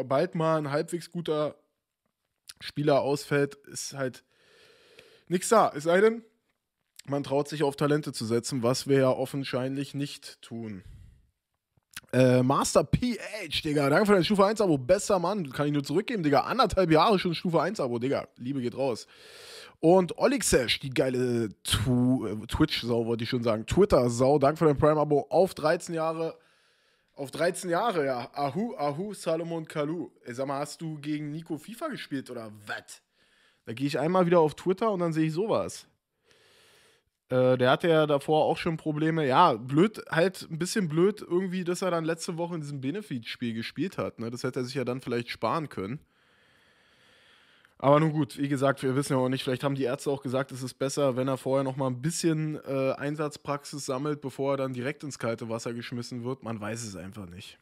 sobald mal ein halbwegs guter Spieler ausfällt, ist halt nichts da. Es sei denn, man traut sich auf Talente zu setzen, was wir ja offensichtlich nicht tun. Äh, Master PH, Digga, danke für dein Stufe 1-Abo. Besser Mann, kann ich nur zurückgeben, Digga. Anderthalb Jahre schon Stufe 1-Abo, Digga. Liebe geht raus. Und Olixash, die geile äh, Twitch-Sau, wollte ich schon sagen. Twitter-Sau, danke für dein Prime-Abo auf 13 Jahre. Auf 13 Jahre, ja. Ahu, Ahu, Salomon Kalu. Ey, sag mal, hast du gegen Nico FIFA gespielt oder was? Da gehe ich einmal wieder auf Twitter und dann sehe ich sowas. Äh, der hatte ja davor auch schon Probleme. Ja, blöd, halt ein bisschen blöd irgendwie, dass er dann letzte Woche in diesem Benefit-Spiel gespielt hat. Ne? Das hätte er sich ja dann vielleicht sparen können. Aber nun gut, wie gesagt, wir wissen ja auch nicht, vielleicht haben die Ärzte auch gesagt, es ist besser, wenn er vorher noch mal ein bisschen äh, Einsatzpraxis sammelt, bevor er dann direkt ins kalte Wasser geschmissen wird. Man weiß es einfach nicht.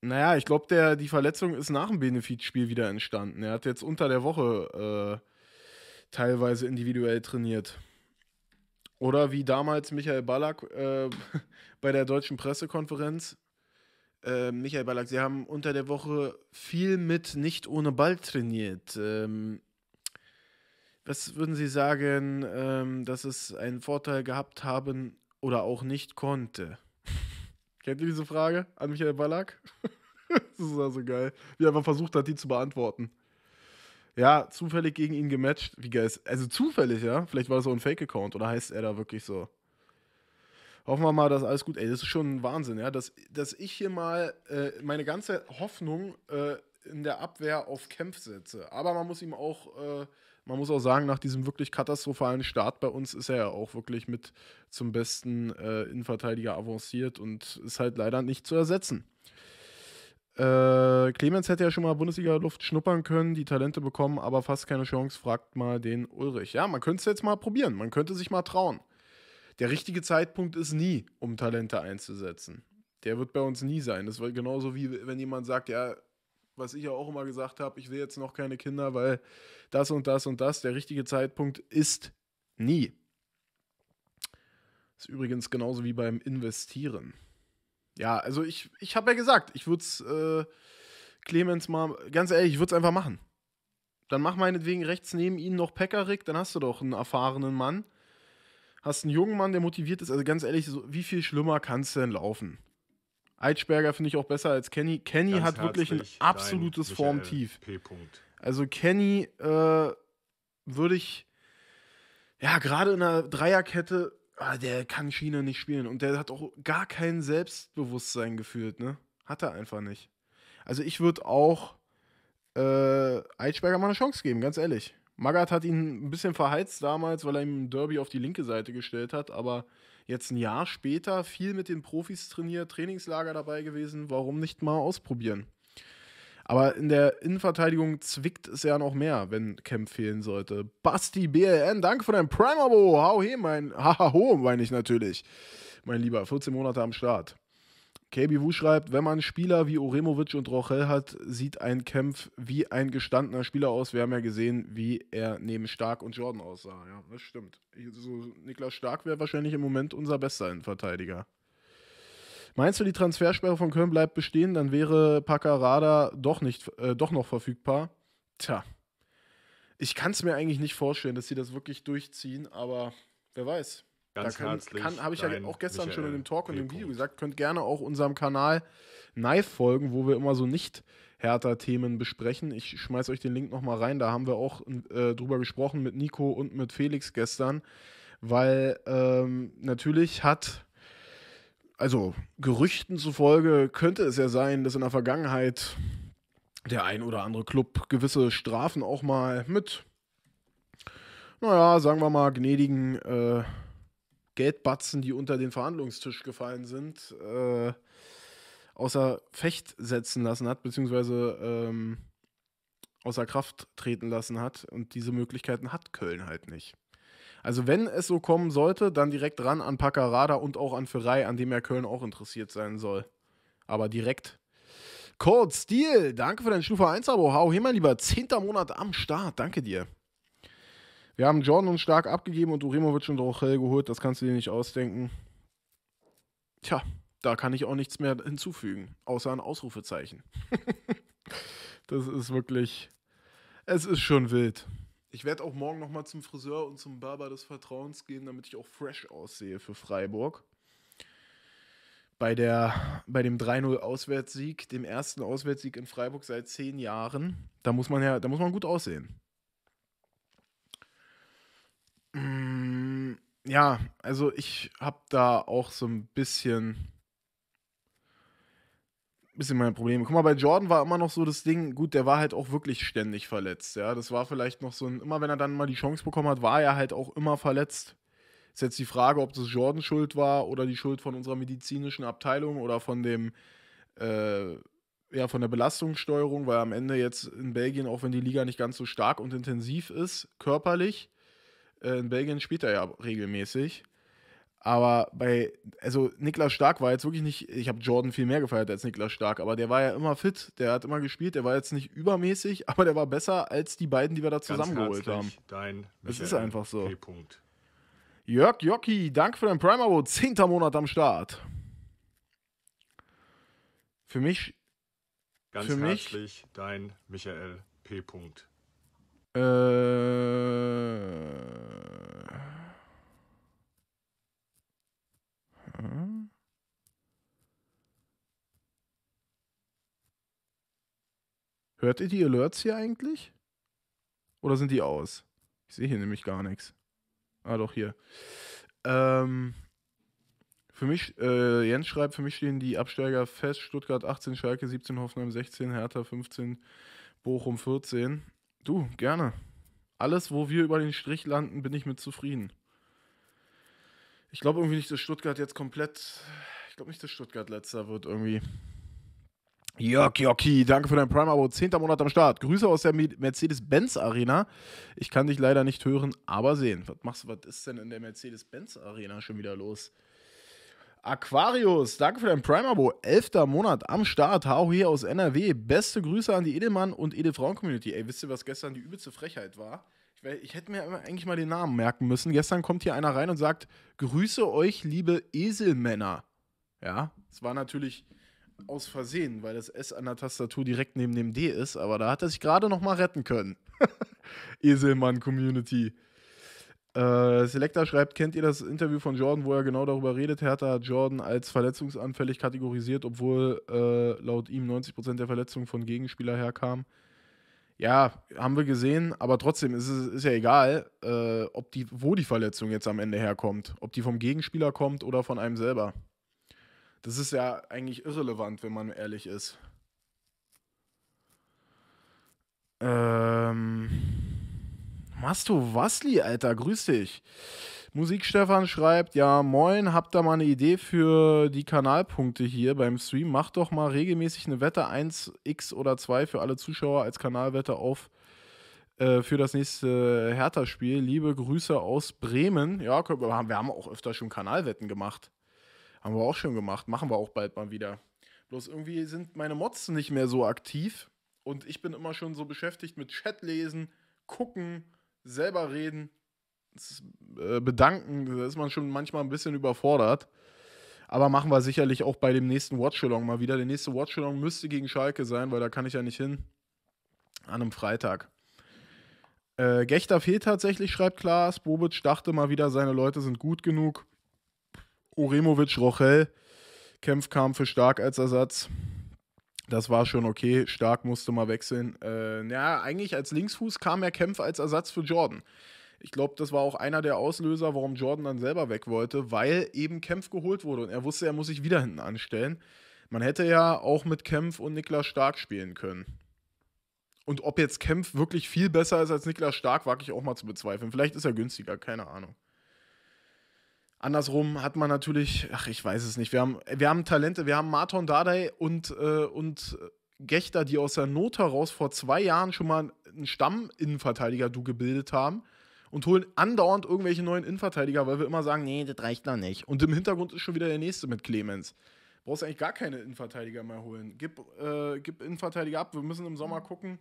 Naja, ich glaube, die Verletzung ist nach dem Benefizspiel wieder entstanden. Er hat jetzt unter der Woche äh, teilweise individuell trainiert. Oder wie damals Michael Ballack äh, bei der deutschen Pressekonferenz, äh, Michael Ballack, Sie haben unter der Woche viel mit nicht ohne Ball trainiert. Ähm, was würden Sie sagen, ähm, dass es einen Vorteil gehabt haben oder auch nicht konnte? Kennt ihr diese Frage an Michael Ballack? das ist also geil. Wie er einfach versucht hat, die zu beantworten. Ja, zufällig gegen ihn gematcht. Wie geil ist. Also zufällig, ja? Vielleicht war das so ein Fake-Account oder heißt er da wirklich so? hoffen wir mal, dass alles gut. Ey, das ist schon ein Wahnsinn, ja, dass, dass ich hier mal äh, meine ganze Hoffnung äh, in der Abwehr auf Kempf setze. Aber man muss ihm auch, äh, man muss auch sagen, nach diesem wirklich katastrophalen Start bei uns ist er ja auch wirklich mit zum besten äh, Innenverteidiger avanciert und ist halt leider nicht zu ersetzen. Äh, Clemens hätte ja schon mal Bundesliga-Luft schnuppern können, die Talente bekommen, aber fast keine Chance. Fragt mal den Ulrich. Ja, man könnte es jetzt mal probieren. Man könnte sich mal trauen der richtige Zeitpunkt ist nie, um Talente einzusetzen. Der wird bei uns nie sein. Das war genauso wie wenn jemand sagt, ja, was ich ja auch immer gesagt habe, ich will jetzt noch keine Kinder, weil das und das und das, der richtige Zeitpunkt ist nie. Das ist übrigens genauso wie beim Investieren. Ja, also ich, ich habe ja gesagt, ich würde es äh, Clemens mal, ganz ehrlich, ich würde es einfach machen. Dann mach meinetwegen rechts neben ihn noch Pekarik, dann hast du doch einen erfahrenen Mann hast einen jungen Mann, der motiviert ist. Also ganz ehrlich, so, wie viel schlimmer kannst du denn laufen? Eitschberger finde ich auch besser als Kenny. Kenny ganz hat wirklich ein absolutes Formtief. Also Kenny äh, würde ich, ja, gerade in einer Dreierkette, ah, der kann China nicht spielen. Und der hat auch gar kein Selbstbewusstsein gefühlt, ne? Hat er einfach nicht. Also ich würde auch äh, Eitschberger mal eine Chance geben, ganz ehrlich. Magath hat ihn ein bisschen verheizt damals, weil er ihm im Derby auf die linke Seite gestellt hat, aber jetzt ein Jahr später viel mit den Profis trainiert, Trainingslager dabei gewesen, warum nicht mal ausprobieren? Aber in der Innenverteidigung zwickt es ja noch mehr, wenn Kemp fehlen sollte. Basti BLN, danke für dein Prime-Abo. Hau he, mein. Haha, ho, meine ich natürlich. Mein Lieber, 14 Monate am Start. KB Wu schreibt, wenn man Spieler wie Oremovic und Rochel hat, sieht ein Kämpf wie ein gestandener Spieler aus. Wir haben ja gesehen, wie er neben Stark und Jordan aussah. Ja, das stimmt. So, Niklas Stark wäre wahrscheinlich im Moment unser bester Innenverteidiger. Meinst du, die Transfersperre von Köln bleibt bestehen? Dann wäre Paccarada doch, äh, doch noch verfügbar. Tja, ich kann es mir eigentlich nicht vorstellen, dass sie das wirklich durchziehen, aber wer weiß. Ganz da kann, habe ich ja auch gestern Michael schon in dem Talk und dem Video gesagt, könnt gerne auch unserem Kanal Knife folgen, wo wir immer so nicht härter Themen besprechen. Ich schmeiß euch den Link nochmal rein, da haben wir auch äh, drüber gesprochen mit Nico und mit Felix gestern, weil ähm, natürlich hat, also Gerüchten zufolge könnte es ja sein, dass in der Vergangenheit der ein oder andere Club gewisse Strafen auch mal mit, naja, sagen wir mal, gnädigen äh, Geldbatzen, die unter den Verhandlungstisch gefallen sind, äh, außer Fecht setzen lassen hat, beziehungsweise ähm, außer Kraft treten lassen hat. Und diese Möglichkeiten hat Köln halt nicht. Also wenn es so kommen sollte, dann direkt ran an Packerada und auch an Ferrei, an dem ja Köln auch interessiert sein soll. Aber direkt. Cold Steel, danke für dein Stufe 1-Abo. Hau hier, mein Lieber. Zehnter Monat am Start. Danke dir. Wir haben Jordan und Stark abgegeben und Uremovic und Rochel geholt. Das kannst du dir nicht ausdenken. Tja, da kann ich auch nichts mehr hinzufügen, außer ein Ausrufezeichen. das ist wirklich, es ist schon wild. Ich werde auch morgen nochmal zum Friseur und zum Barber des Vertrauens gehen, damit ich auch fresh aussehe für Freiburg. Bei, der, bei dem 3-0-Auswärtssieg, dem ersten Auswärtssieg in Freiburg seit zehn Jahren, da muss man ja, da muss man gut aussehen. Mm, ja, also ich habe da auch so ein bisschen bisschen meine Probleme. Guck mal, bei Jordan war immer noch so das Ding, gut, der war halt auch wirklich ständig verletzt, ja. Das war vielleicht noch so ein, immer wenn er dann mal die Chance bekommen hat, war er halt auch immer verletzt. Ist jetzt die Frage, ob das Jordan schuld war oder die Schuld von unserer medizinischen Abteilung oder von dem, äh, ja, von der Belastungssteuerung, weil am Ende jetzt in Belgien, auch wenn die Liga nicht ganz so stark und intensiv ist, körperlich, äh, in Belgien spielt er ja regelmäßig. Aber bei, also Niklas Stark war jetzt wirklich nicht, ich habe Jordan viel mehr gefeiert als Niklas Stark, aber der war ja immer fit, der hat immer gespielt, der war jetzt nicht übermäßig, aber der war besser als die beiden, die wir da zusammengeholt haben. Dein das ist einfach so. punkt Jörg Jocki, danke für dein Prime Abo, zehnter Monat am Start. Für mich. Ganz für herzlich mich, dein Michael P. -Punkt. Äh. Hört ihr die Alerts hier eigentlich? Oder sind die aus? Ich sehe hier nämlich gar nichts. Ah, doch, hier. Ähm, für mich, äh, Jens schreibt, für mich stehen die Absteiger fest. Stuttgart 18, Schalke 17, Hoffenheim 16, Hertha 15, Bochum 14. Du, gerne. Alles, wo wir über den Strich landen, bin ich mit zufrieden. Ich glaube irgendwie nicht, dass Stuttgart jetzt komplett. Ich glaube nicht, dass Stuttgart letzter wird irgendwie. Jörg Jocki, danke für dein Prime-Abo. Zehnter Monat am Start. Grüße aus der Mercedes-Benz-Arena. Ich kann dich leider nicht hören, aber sehen. Was machst du, was ist denn in der Mercedes-Benz-Arena schon wieder los? Aquarius, danke für dein Prime-Abo. Elfter Monat am Start. Hau hier aus NRW. Beste Grüße an die Edelmann- und Edelfrauen-Community. Ey, wisst ihr, was gestern die übelste Frechheit war? Ich, ich hätte mir eigentlich mal den Namen merken müssen. Gestern kommt hier einer rein und sagt: Grüße euch, liebe Eselmänner. Ja, es war natürlich aus Versehen, weil das S an der Tastatur direkt neben dem D ist, aber da hat er sich gerade noch mal retten können. Eselmann-Community. Äh, Selector schreibt, kennt ihr das Interview von Jordan, wo er genau darüber redet? Hertha hat Jordan als verletzungsanfällig kategorisiert, obwohl äh, laut ihm 90% der Verletzungen von Gegenspieler herkamen. Ja, haben wir gesehen, aber trotzdem ist es ist ja egal, äh, ob die, wo die Verletzung jetzt am Ende herkommt. Ob die vom Gegenspieler kommt oder von einem selber. Das ist ja eigentlich irrelevant, wenn man ehrlich ist. Ähm. Masto Wasli, Alter, grüß dich. Musikstefan schreibt, ja, moin, habt da mal eine Idee für die Kanalpunkte hier beim Stream? Macht doch mal regelmäßig eine Wette 1x oder 2 für alle Zuschauer als Kanalwette auf äh, für das nächste Hertha-Spiel. Liebe Grüße aus Bremen. Ja, wir haben auch öfter schon Kanalwetten gemacht. Haben wir auch schon gemacht, machen wir auch bald mal wieder. Bloß irgendwie sind meine Mods nicht mehr so aktiv und ich bin immer schon so beschäftigt mit Chat lesen, gucken, selber reden, äh, bedanken. Da ist man schon manchmal ein bisschen überfordert. Aber machen wir sicherlich auch bei dem nächsten Watchalong mal wieder. Der nächste Watchalong müsste gegen Schalke sein, weil da kann ich ja nicht hin. An einem Freitag. Äh, Gechter fehlt tatsächlich, schreibt Klaas. Bobic dachte mal wieder, seine Leute sind gut genug. Uremovic Rochel. Kämpf kam für Stark als Ersatz. Das war schon okay. Stark musste mal wechseln. Äh, ja, eigentlich als Linksfuß kam er Kämpf als Ersatz für Jordan. Ich glaube, das war auch einer der Auslöser, warum Jordan dann selber weg wollte, weil eben Kämpf geholt wurde und er wusste, er muss sich wieder hinten anstellen. Man hätte ja auch mit Kämpf und Niklas Stark spielen können. Und ob jetzt Kämpf wirklich viel besser ist als Niklas Stark, wage ich auch mal zu bezweifeln. Vielleicht ist er günstiger, keine Ahnung. Andersrum hat man natürlich, ach, ich weiß es nicht, wir haben, wir haben Talente, wir haben Marton Dardai und, äh, und äh, Gechter, die aus der Not heraus vor zwei Jahren schon mal einen Stamm-Innenverteidiger-Du gebildet haben und holen andauernd irgendwelche neuen Innenverteidiger, weil wir immer sagen, nee, das reicht noch nicht. Und im Hintergrund ist schon wieder der nächste mit Clemens. Brauchst eigentlich gar keine Innenverteidiger mehr holen. Gib, äh, gib Innenverteidiger ab. Wir müssen im Sommer gucken,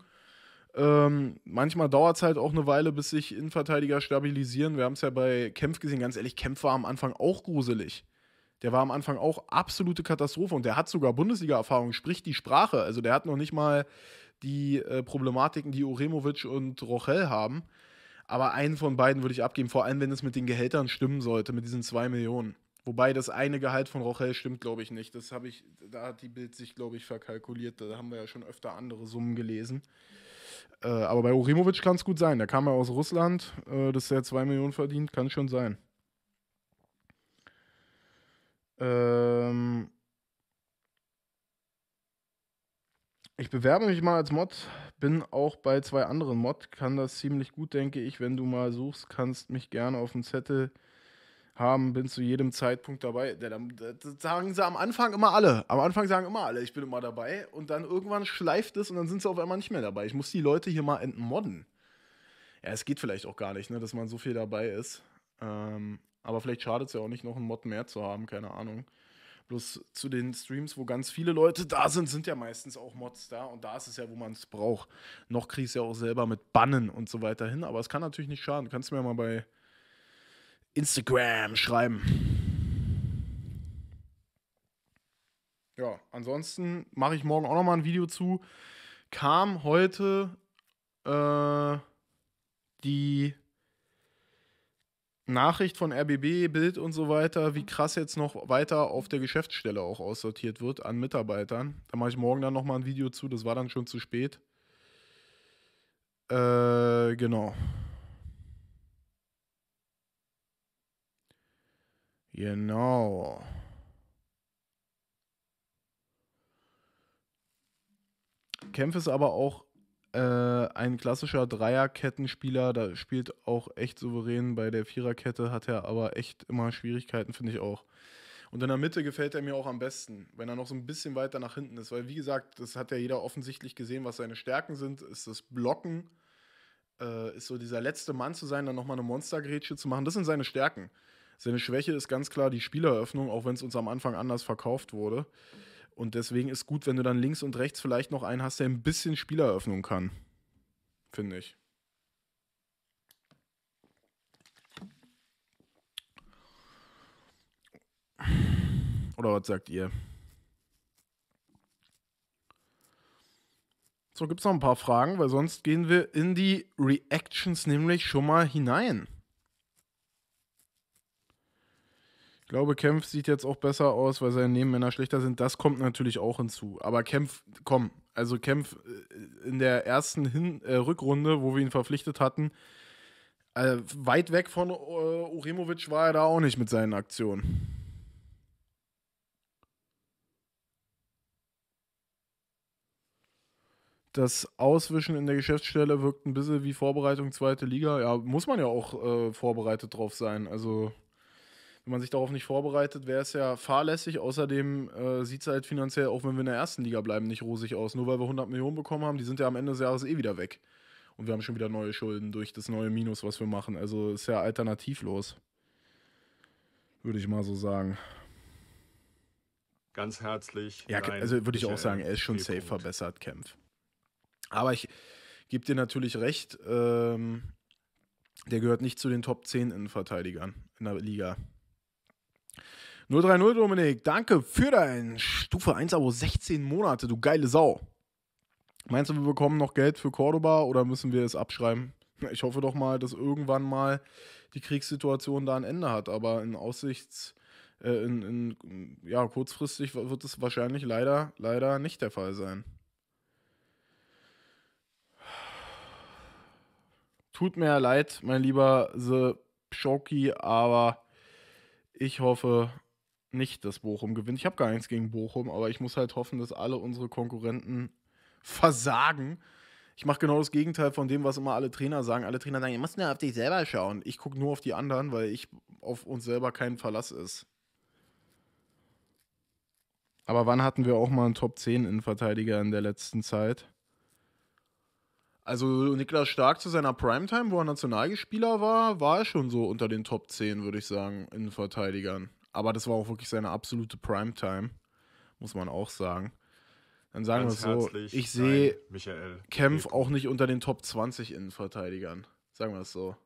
ähm, manchmal dauert es halt auch eine Weile, bis sich Innenverteidiger stabilisieren. Wir haben es ja bei Kempf gesehen. Ganz ehrlich, Kempf war am Anfang auch gruselig. Der war am Anfang auch absolute Katastrophe und der hat sogar Bundesliga-Erfahrung, spricht die Sprache. Also der hat noch nicht mal die äh, Problematiken, die Uremovic und Rochel haben. Aber einen von beiden würde ich abgeben, vor allem wenn es mit den Gehältern stimmen sollte, mit diesen zwei Millionen. Wobei das eine Gehalt von Rochel stimmt, glaube ich, nicht. Das habe ich, da hat die Bild sich, glaube ich, verkalkuliert. Da haben wir ja schon öfter andere Summen gelesen. Äh, aber bei Urimovic kann es gut sein. Der kam ja aus Russland, äh, dass er 2 Millionen verdient, kann schon sein. Ähm ich bewerbe mich mal als Mod, bin auch bei zwei anderen Mod, kann das ziemlich gut, denke ich. Wenn du mal suchst, kannst mich gerne auf dem Zettel haben, bin zu jedem Zeitpunkt dabei. Das sagen sie am Anfang immer alle. Am Anfang sagen immer alle, ich bin immer dabei. Und dann irgendwann schleift es und dann sind sie auf einmal nicht mehr dabei. Ich muss die Leute hier mal entmodden. Ja, es geht vielleicht auch gar nicht, ne, dass man so viel dabei ist. Ähm, aber vielleicht schadet es ja auch nicht, noch einen Mod mehr zu haben, keine Ahnung. Bloß zu den Streams, wo ganz viele Leute da sind, sind ja meistens auch Mods da. Und da ist es ja, wo man es braucht. Noch kriegst du ja auch selber mit Bannen und so weiter hin. Aber es kann natürlich nicht schaden. Kannst du mir mal bei Instagram schreiben. Ja, ansonsten mache ich morgen auch nochmal ein Video zu. Kam heute äh, die Nachricht von RBB, Bild und so weiter, wie krass jetzt noch weiter auf der Geschäftsstelle auch aussortiert wird an Mitarbeitern. Da mache ich morgen dann nochmal ein Video zu, das war dann schon zu spät. Äh, genau. Genau. Kempf ist aber auch äh, ein klassischer Dreierkettenspieler. Da spielt auch echt souverän. Bei der Viererkette hat er aber echt immer Schwierigkeiten, finde ich auch. Und in der Mitte gefällt er mir auch am besten, wenn er noch so ein bisschen weiter nach hinten ist. Weil, wie gesagt, das hat ja jeder offensichtlich gesehen, was seine Stärken sind. Ist das Blocken, äh, ist so dieser letzte Mann zu sein, dann nochmal eine Monstergrätsche zu machen. Das sind seine Stärken. Seine Schwäche ist ganz klar die Spieleröffnung, auch wenn es uns am Anfang anders verkauft wurde. Und deswegen ist gut, wenn du dann links und rechts vielleicht noch einen hast, der ein bisschen Spieleröffnung kann. Finde ich. Oder was sagt ihr? So, gibt es noch ein paar Fragen, weil sonst gehen wir in die Reactions nämlich schon mal hinein. glaube, Kempf sieht jetzt auch besser aus, weil seine Nebenmänner schlechter sind. Das kommt natürlich auch hinzu. Aber Kempf, komm, also Kempf äh, in der ersten Hin äh, Rückrunde, wo wir ihn verpflichtet hatten, äh, weit weg von äh, Uremovic war er da auch nicht mit seinen Aktionen. Das Auswischen in der Geschäftsstelle wirkt ein bisschen wie Vorbereitung zweite Liga. Ja, muss man ja auch äh, vorbereitet drauf sein. Also wenn man sich darauf nicht vorbereitet, wäre es ja fahrlässig. Außerdem äh, sieht es halt finanziell, auch wenn wir in der ersten Liga bleiben, nicht rosig aus. Nur weil wir 100 Millionen bekommen haben, die sind ja am Ende des Jahres eh wieder weg. Und wir haben schon wieder neue Schulden durch das neue Minus, was wir machen. Also ist ja alternativlos. Würde ich mal so sagen. Ganz herzlich. Ja, also würde ich auch sagen, er ist schon safe verbessert, Kempf. Aber ich gebe dir natürlich recht, ähm, der gehört nicht zu den Top 10 Innenverteidigern in der Liga. 030 Dominik, danke für dein Stufe 1 Abo 16 Monate, du geile Sau. Meinst du, wir bekommen noch Geld für Cordoba oder müssen wir es abschreiben? Ich hoffe doch mal, dass irgendwann mal die Kriegssituation da ein Ende hat, aber in Aussichts äh, in, in, ja, kurzfristig wird es wahrscheinlich leider leider nicht der Fall sein. Tut mir leid, mein lieber The Shoki, aber ich hoffe nicht, dass Bochum gewinnt. Ich habe gar nichts gegen Bochum, aber ich muss halt hoffen, dass alle unsere Konkurrenten versagen. Ich mache genau das Gegenteil von dem, was immer alle Trainer sagen. Alle Trainer sagen, ihr müsst nur auf dich selber schauen. Ich gucke nur auf die anderen, weil ich auf uns selber kein Verlass ist. Aber wann hatten wir auch mal einen Top 10 Innenverteidiger in der letzten Zeit? Also Niklas Stark zu seiner Primetime, wo er Nationalspieler war, war er schon so unter den Top 10, würde ich sagen, Innenverteidigern. Aber das war auch wirklich seine absolute Primetime, muss man auch sagen. Dann sagen Ganz wir es so, ich sehe Kempf auch nicht unter den Top 20 Innenverteidigern, sagen wir es so.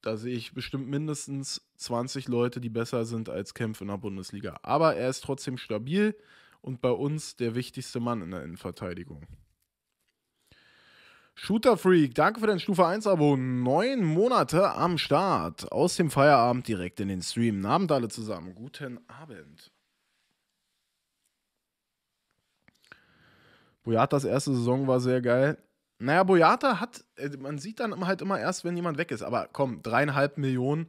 Da sehe ich bestimmt mindestens 20 Leute, die besser sind als Kempf in der Bundesliga. Aber er ist trotzdem stabil und bei uns der wichtigste Mann in der Innenverteidigung. Shooter Freak, danke für dein Stufe 1-Abo. Neun Monate am Start. Aus dem Feierabend direkt in den Stream. Abend alle zusammen. Guten Abend. Boyatas erste Saison war sehr geil. Naja, Boyata hat, äh, man sieht dann halt immer erst, wenn jemand weg ist. Aber komm, dreieinhalb Millionen,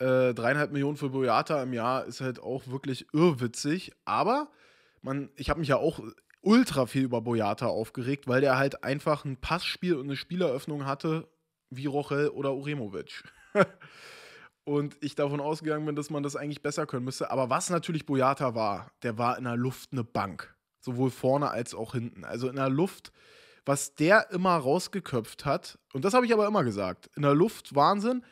äh, dreieinhalb Millionen für Boyata im Jahr ist halt auch wirklich irrwitzig. Aber man, ich habe mich ja auch ultra viel über Boyata aufgeregt, weil der halt einfach ein Passspiel und eine Spieleröffnung hatte, wie Rochel oder Uremovic. und ich davon ausgegangen bin, dass man das eigentlich besser können müsste. Aber was natürlich Boyata war, der war in der Luft eine Bank. Sowohl vorne als auch hinten. Also in der Luft, was der immer rausgeköpft hat, und das habe ich aber immer gesagt, in der Luft Wahnsinn,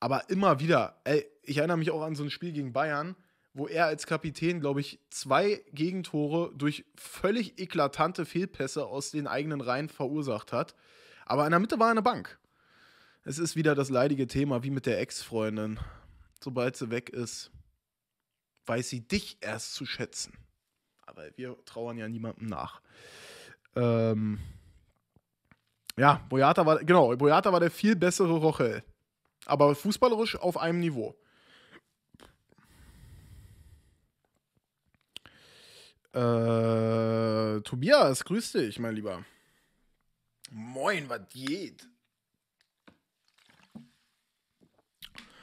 aber immer wieder, ey, ich erinnere mich auch an so ein Spiel gegen Bayern, wo er als Kapitän, glaube ich, zwei Gegentore durch völlig eklatante Fehlpässe aus den eigenen Reihen verursacht hat. Aber in der Mitte war eine Bank. Es ist wieder das leidige Thema, wie mit der Ex-Freundin. Sobald sie weg ist, weiß sie dich erst zu schätzen. Aber wir trauern ja niemandem nach. Ähm ja, Boyata war, genau, Boyata war der viel bessere Rochel. Aber fußballerisch auf einem Niveau. Äh, Tobias, grüß dich, mein Lieber. Moin, was geht?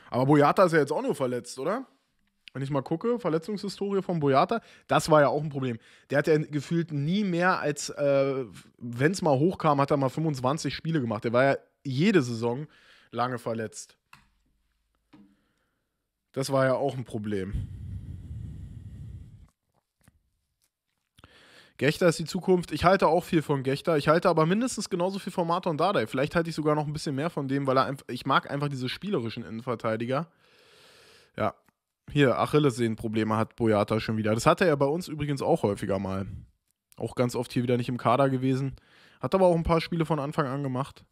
Aber Boyata ist ja jetzt auch nur verletzt, oder? Wenn ich mal gucke, Verletzungshistorie von Boyata, das war ja auch ein Problem. Der hat ja gefühlt nie mehr als, äh, wenn es mal hochkam, hat er mal 25 Spiele gemacht. Der war ja jede Saison lange verletzt. Das war ja auch ein Problem. Gechter ist die Zukunft. Ich halte auch viel von Gechter. Ich halte aber mindestens genauso viel von Martin Dardai. Vielleicht halte ich sogar noch ein bisschen mehr von dem, weil er ich mag einfach diese spielerischen Innenverteidiger. Ja, hier, Achillessehnenprobleme hat Boyata schon wieder. Das hatte er bei uns übrigens auch häufiger mal. Auch ganz oft hier wieder nicht im Kader gewesen. Hat aber auch ein paar Spiele von Anfang an gemacht.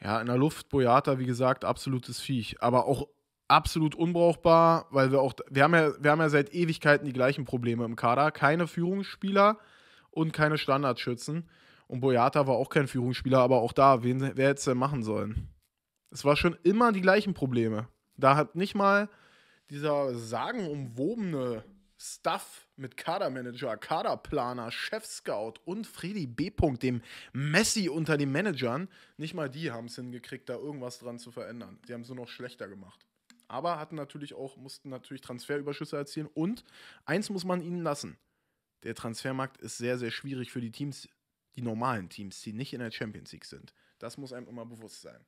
Ja, in der Luft, Boyata, wie gesagt, absolutes Viech. Aber auch absolut unbrauchbar, weil wir auch, wir haben ja, wir haben ja seit Ewigkeiten die gleichen Probleme im Kader. Keine Führungsspieler und keine Standardschützen. Und Boyata war auch kein Führungsspieler, aber auch da, wen, wer hätte es denn machen sollen? Es war schon immer die gleichen Probleme. Da hat nicht mal dieser sagenumwobene Stuff mit Kadermanager, Kaderplaner, Chefscout und Freddy B. dem Messi unter den Managern, nicht mal die haben es hingekriegt, da irgendwas dran zu verändern. Die haben es nur noch schlechter gemacht aber hatten natürlich auch, mussten natürlich Transferüberschüsse erzielen. Und eins muss man ihnen lassen. Der Transfermarkt ist sehr, sehr schwierig für die Teams, die normalen Teams, die nicht in der Champions League sind. Das muss einem immer bewusst sein.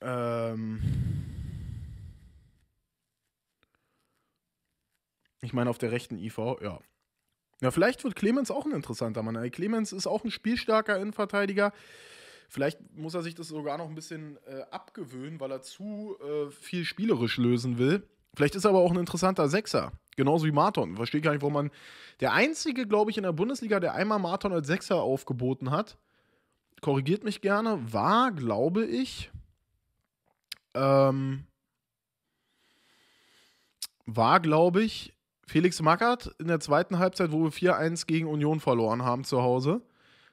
Ähm ich meine, auf der rechten IV, ja. Ja, vielleicht wird Clemens auch ein interessanter Mann. Äh, Clemens ist auch ein spielstarker Innenverteidiger. Vielleicht muss er sich das sogar noch ein bisschen äh, abgewöhnen, weil er zu äh, viel spielerisch lösen will. Vielleicht ist er aber auch ein interessanter Sechser. Genauso wie Marton. Verstehe gar nicht, warum man. Der einzige, glaube ich, in der Bundesliga, der einmal Marton als Sechser aufgeboten hat, korrigiert mich gerne, war, glaube ich, ähm, war, glaube ich, Felix Mackert in der zweiten Halbzeit, wo wir 4-1 gegen Union verloren haben zu Hause.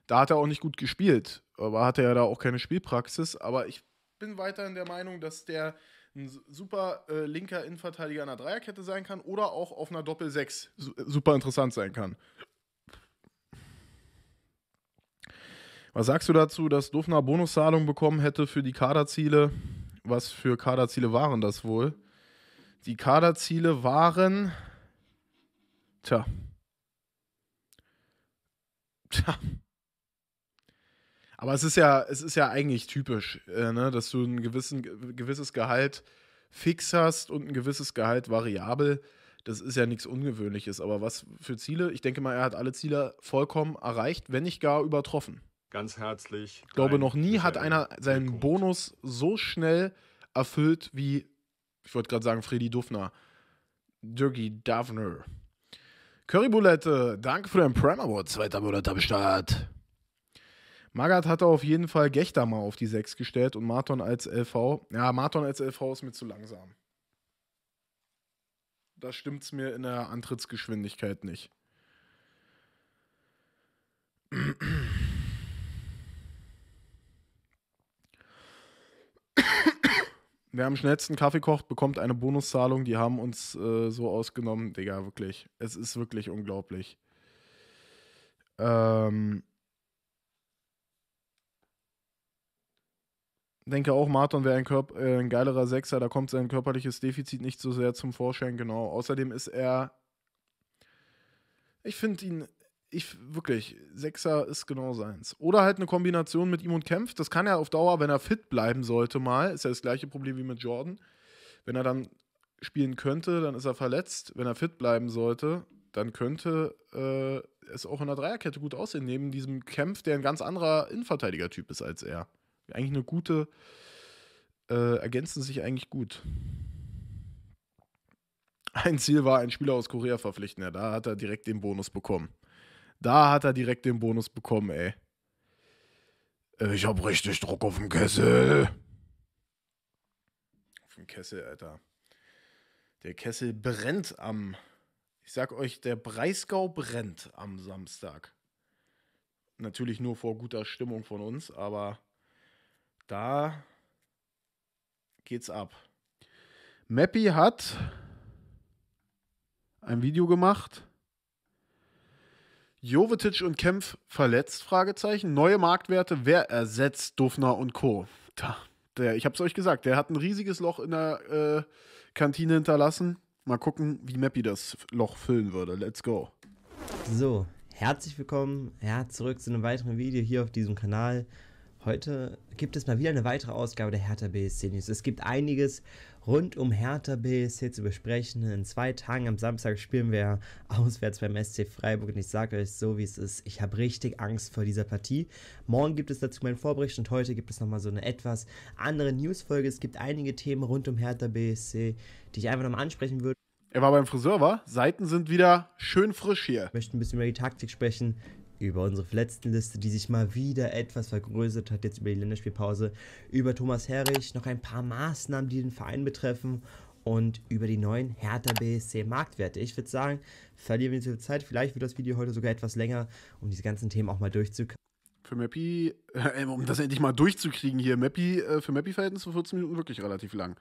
Da hat er auch nicht gut gespielt aber hatte ja da auch keine Spielpraxis. Aber ich bin weiterhin der Meinung, dass der ein super äh, linker Innenverteidiger einer Dreierkette sein kann oder auch auf einer Doppel-6 su äh, super interessant sein kann. Was sagst du dazu, dass Dufner Bonuszahlung bekommen hätte für die Kaderziele? Was für Kaderziele waren das wohl? Die Kaderziele waren. Tja. Tja. Aber es ist ja, es ist ja eigentlich typisch, äh, ne, dass du ein gewissen, gewisses Gehalt fix hast und ein gewisses Gehalt variabel. Das ist ja nichts Ungewöhnliches. Aber was für Ziele? Ich denke mal, er hat alle Ziele vollkommen erreicht, wenn nicht gar übertroffen. Ganz herzlich. Ich glaube, noch nie hat einer seinen Punkt. Bonus so schnell erfüllt wie, ich wollte gerade sagen, Freddy Duffner. Dirkie Davner. Currybulette, danke für den Prime Award. Zweiter Monat am Start. Magath hatte auf jeden Fall Gechter mal auf die 6 gestellt und Marton als LV. Ja, Marton als LV ist mir zu langsam. Da stimmt es mir in der Antrittsgeschwindigkeit nicht. Wer am schnellsten Kaffee kocht, bekommt eine Bonuszahlung. Die haben uns äh, so ausgenommen. Digga, wirklich. Es ist wirklich unglaublich. Ähm. denke auch, Marton wäre ein, äh, ein geilerer Sechser, da kommt sein körperliches Defizit nicht so sehr zum Vorschein, genau. Außerdem ist er. Ich finde ihn. Ich wirklich, Sechser ist genau seins. Oder halt eine Kombination mit ihm und Kempf. Das kann er auf Dauer, wenn er fit bleiben sollte, mal. Ist ja das gleiche Problem wie mit Jordan. Wenn er dann spielen könnte, dann ist er verletzt. Wenn er fit bleiben sollte, dann könnte äh, es auch in der Dreierkette gut aussehen, neben diesem Kempf, der ein ganz anderer Innenverteidiger-Typ ist als er eigentlich eine gute, äh, ergänzen sich eigentlich gut. Ein Ziel war, einen Spieler aus Korea verpflichten. Ja, da hat er direkt den Bonus bekommen. Da hat er direkt den Bonus bekommen, ey. Äh, ich hab richtig Druck auf dem Kessel. Auf dem Kessel, Alter. Der Kessel brennt am. Ich sag euch, der Breisgau brennt am Samstag. Natürlich nur vor guter Stimmung von uns, aber da geht's ab. Mappy hat ein Video gemacht. Jovetic und Kempf verletzt? Fragezeichen. Neue Marktwerte. Wer ersetzt Dufner und Co.? Da, der, ich hab's euch gesagt, der hat ein riesiges Loch in der äh, Kantine hinterlassen. Mal gucken, wie Mappy das Loch füllen würde. Let's go. So, herzlich willkommen ja, zurück zu einem weiteren Video hier auf diesem Kanal. Heute gibt es mal wieder eine weitere Ausgabe der Hertha BSC News. Es gibt einiges rund um Hertha BSC zu besprechen. In zwei Tagen am Samstag spielen wir auswärts beim SC Freiburg und ich sage euch so, wie es ist. Ich habe richtig Angst vor dieser Partie. Morgen gibt es dazu meinen Vorbericht und heute gibt es nochmal so eine etwas andere Newsfolge. Es gibt einige Themen rund um Hertha BSC, die ich einfach nochmal ansprechen würde. Er war beim Friseur, war? Seiten sind wieder schön frisch hier. Ich möchte ein bisschen über die Taktik sprechen, über unsere verletzten Liste, die sich mal wieder etwas vergrößert hat, jetzt über die Länderspielpause, über Thomas Herrich, noch ein paar Maßnahmen, die den Verein betreffen und über die neuen Hertha BSC Marktwerte. Ich würde sagen, verlieren wir nicht so Zeit, vielleicht wird das Video heute sogar etwas länger, um diese ganzen Themen auch mal durchzukriegen. Für Mappy, äh, um das endlich mal durchzukriegen hier, Mappy, äh, für Mappy-Verhältnisse 14 Minuten wirklich relativ lang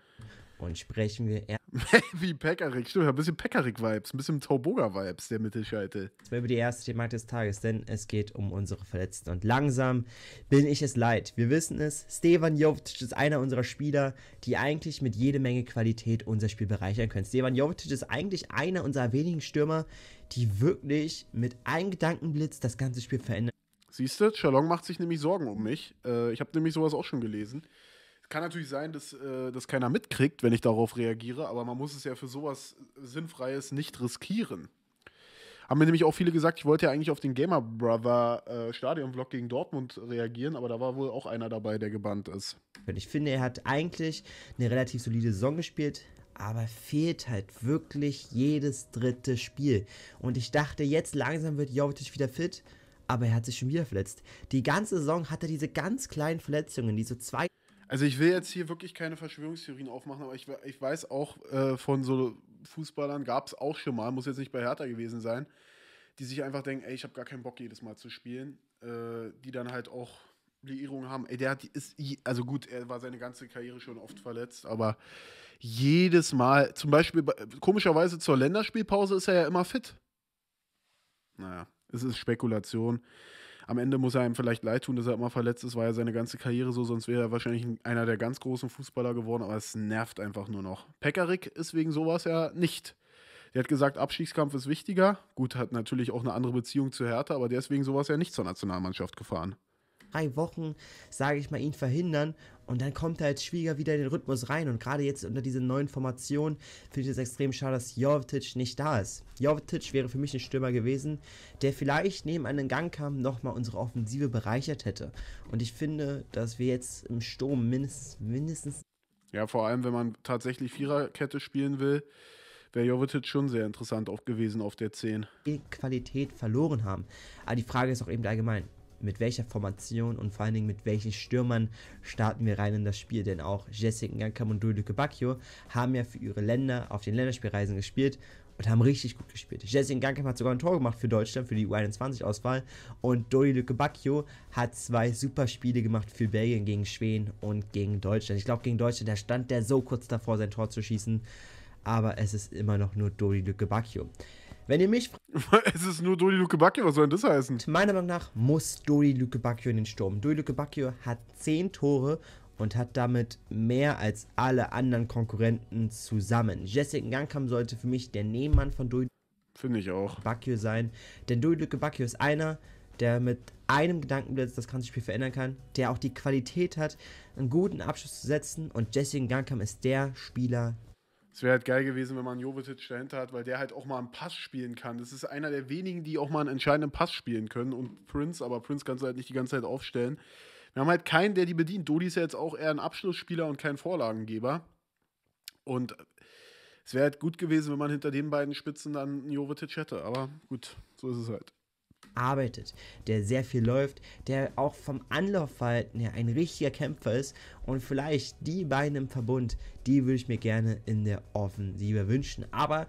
und sprechen wir erst. Wie Pekarik, stimmt, ein bisschen Pekarik-Vibes, ein bisschen tauboga vibes der Mittelschalte. Über die erste Thematik des Tages, denn es geht um unsere Verletzten. Und langsam bin ich es leid. Wir wissen es, Stevan Jovic ist einer unserer Spieler, die eigentlich mit jede Menge Qualität unser Spiel bereichern können. Stevan Jovic ist eigentlich einer unserer wenigen Stürmer, die wirklich mit einem Gedankenblitz das ganze Spiel verändern. Siehst du, Chalon macht sich nämlich Sorgen um mich. Äh, ich habe nämlich sowas auch schon gelesen. Kann natürlich sein, dass äh, das keiner mitkriegt, wenn ich darauf reagiere, aber man muss es ja für sowas Sinnfreies nicht riskieren. Haben mir nämlich auch viele gesagt, ich wollte ja eigentlich auf den Gamer Brother äh, Stadion-Vlog gegen Dortmund reagieren, aber da war wohl auch einer dabei, der gebannt ist. Ich finde, er hat eigentlich eine relativ solide Saison gespielt, aber fehlt halt wirklich jedes dritte Spiel. Und ich dachte, jetzt langsam wird Jovic wieder fit, aber er hat sich schon wieder verletzt. Die ganze Saison hat er diese ganz kleinen Verletzungen, die so zwei also ich will jetzt hier wirklich keine Verschwörungstheorien aufmachen, aber ich, ich weiß auch äh, von so Fußballern gab es auch schon mal, muss jetzt nicht bei Hertha gewesen sein, die sich einfach denken, ey, ich habe gar keinen Bock jedes Mal zu spielen, äh, die dann halt auch Liierungen haben. Ey, der hat, ist, also gut, er war seine ganze Karriere schon oft verletzt, aber jedes Mal, zum Beispiel, komischerweise zur Länderspielpause ist er ja immer fit. Naja, es ist Spekulation am Ende muss er einem vielleicht leid tun, dass er immer verletzt ist, war ja seine ganze Karriere so, sonst wäre er wahrscheinlich einer der ganz großen Fußballer geworden, aber es nervt einfach nur noch. Pekarik ist wegen sowas ja nicht. Der hat gesagt, Abstiegskampf ist wichtiger. Gut, hat natürlich auch eine andere Beziehung zu Hertha, aber der ist wegen sowas ja nicht zur Nationalmannschaft gefahren drei Wochen, sage ich mal, ihn verhindern. Und dann kommt er als Schwieger wieder in den Rhythmus rein. Und gerade jetzt unter dieser neuen Formation finde ich es extrem schade, dass Jovetic nicht da ist. Jovetic wäre für mich ein Stürmer gewesen, der vielleicht neben einem Gang kam, nochmal unsere Offensive bereichert hätte. Und ich finde, dass wir jetzt im Sturm mindest, mindestens. Ja, vor allem, wenn man tatsächlich Viererkette spielen will, wäre Jovetic schon sehr interessant auf gewesen auf der 10. Qualität verloren haben. Aber die Frage ist auch eben allgemein mit welcher Formation und vor allen Dingen mit welchen Stürmern starten wir rein in das Spiel. Denn auch Jessica Ngankam und Dulüke Bacchio haben ja für ihre Länder auf den Länderspielreisen gespielt und haben richtig gut gespielt. Jessica Gankem hat sogar ein Tor gemacht für Deutschland, für die U21-Auswahl. Und Dodi Lücke Bacchio hat zwei super Spiele gemacht für Belgien gegen Schweden und gegen Deutschland. Ich glaube, gegen Deutschland, da stand der so kurz davor, sein Tor zu schießen. Aber es ist immer noch nur Dodi Lücke Bacchio. Wenn ihr mich Es ist nur Dodi Luke Bacchio, was soll denn das heißen? Meiner Meinung nach muss Dodi Luke Bacchio in den Sturm. Dodi Luke Bacchio hat 10 Tore und hat damit mehr als alle anderen Konkurrenten zusammen. Jessica Gankam sollte für mich der Nebenmann von Dodi Finde ich auch. Bacchio sein. Denn Dodi Luke Bacchio ist einer, der mit einem Gedankenblitz das ganze Spiel verändern kann, der auch die Qualität hat, einen guten Abschluss zu setzen. Und Jessica Gankam ist der Spieler, es wäre halt geil gewesen, wenn man Jovetic dahinter hat, weil der halt auch mal einen Pass spielen kann. Das ist einer der wenigen, die auch mal einen entscheidenden Pass spielen können. Und Prince, aber Prince kannst du halt nicht die ganze Zeit aufstellen. Wir haben halt keinen, der die bedient. Dodi ist ja jetzt auch eher ein Abschlussspieler und kein Vorlagengeber. Und es wäre halt gut gewesen, wenn man hinter den beiden Spitzen dann einen Jovetic hätte. Aber gut, so ist es halt arbeitet, der sehr viel läuft, der auch vom Anlaufverhalten her ein richtiger Kämpfer ist und vielleicht die beiden im Verbund, die würde ich mir gerne in der Offensive wünschen. Aber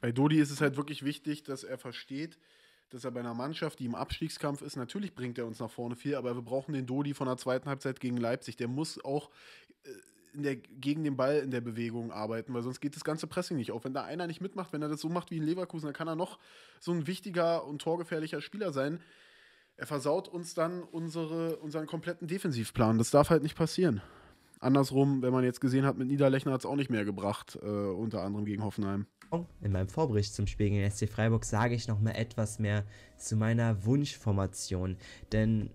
bei Dodi ist es halt wirklich wichtig, dass er versteht, dass er bei einer Mannschaft, die im Abstiegskampf ist, natürlich bringt er uns nach vorne viel, aber wir brauchen den Dodi von der zweiten Halbzeit gegen Leipzig. Der muss auch äh, in der, gegen den Ball in der Bewegung arbeiten, weil sonst geht das ganze Pressing nicht auf. Wenn da einer nicht mitmacht, wenn er das so macht wie in Leverkusen, dann kann er noch so ein wichtiger und torgefährlicher Spieler sein. Er versaut uns dann unsere, unseren kompletten Defensivplan. Das darf halt nicht passieren. Andersrum, wenn man jetzt gesehen hat, mit Niederlechner hat es auch nicht mehr gebracht, äh, unter anderem gegen Hoffenheim. In meinem Vorbericht zum Spiel gegen SC Freiburg sage ich nochmal etwas mehr zu meiner Wunschformation, denn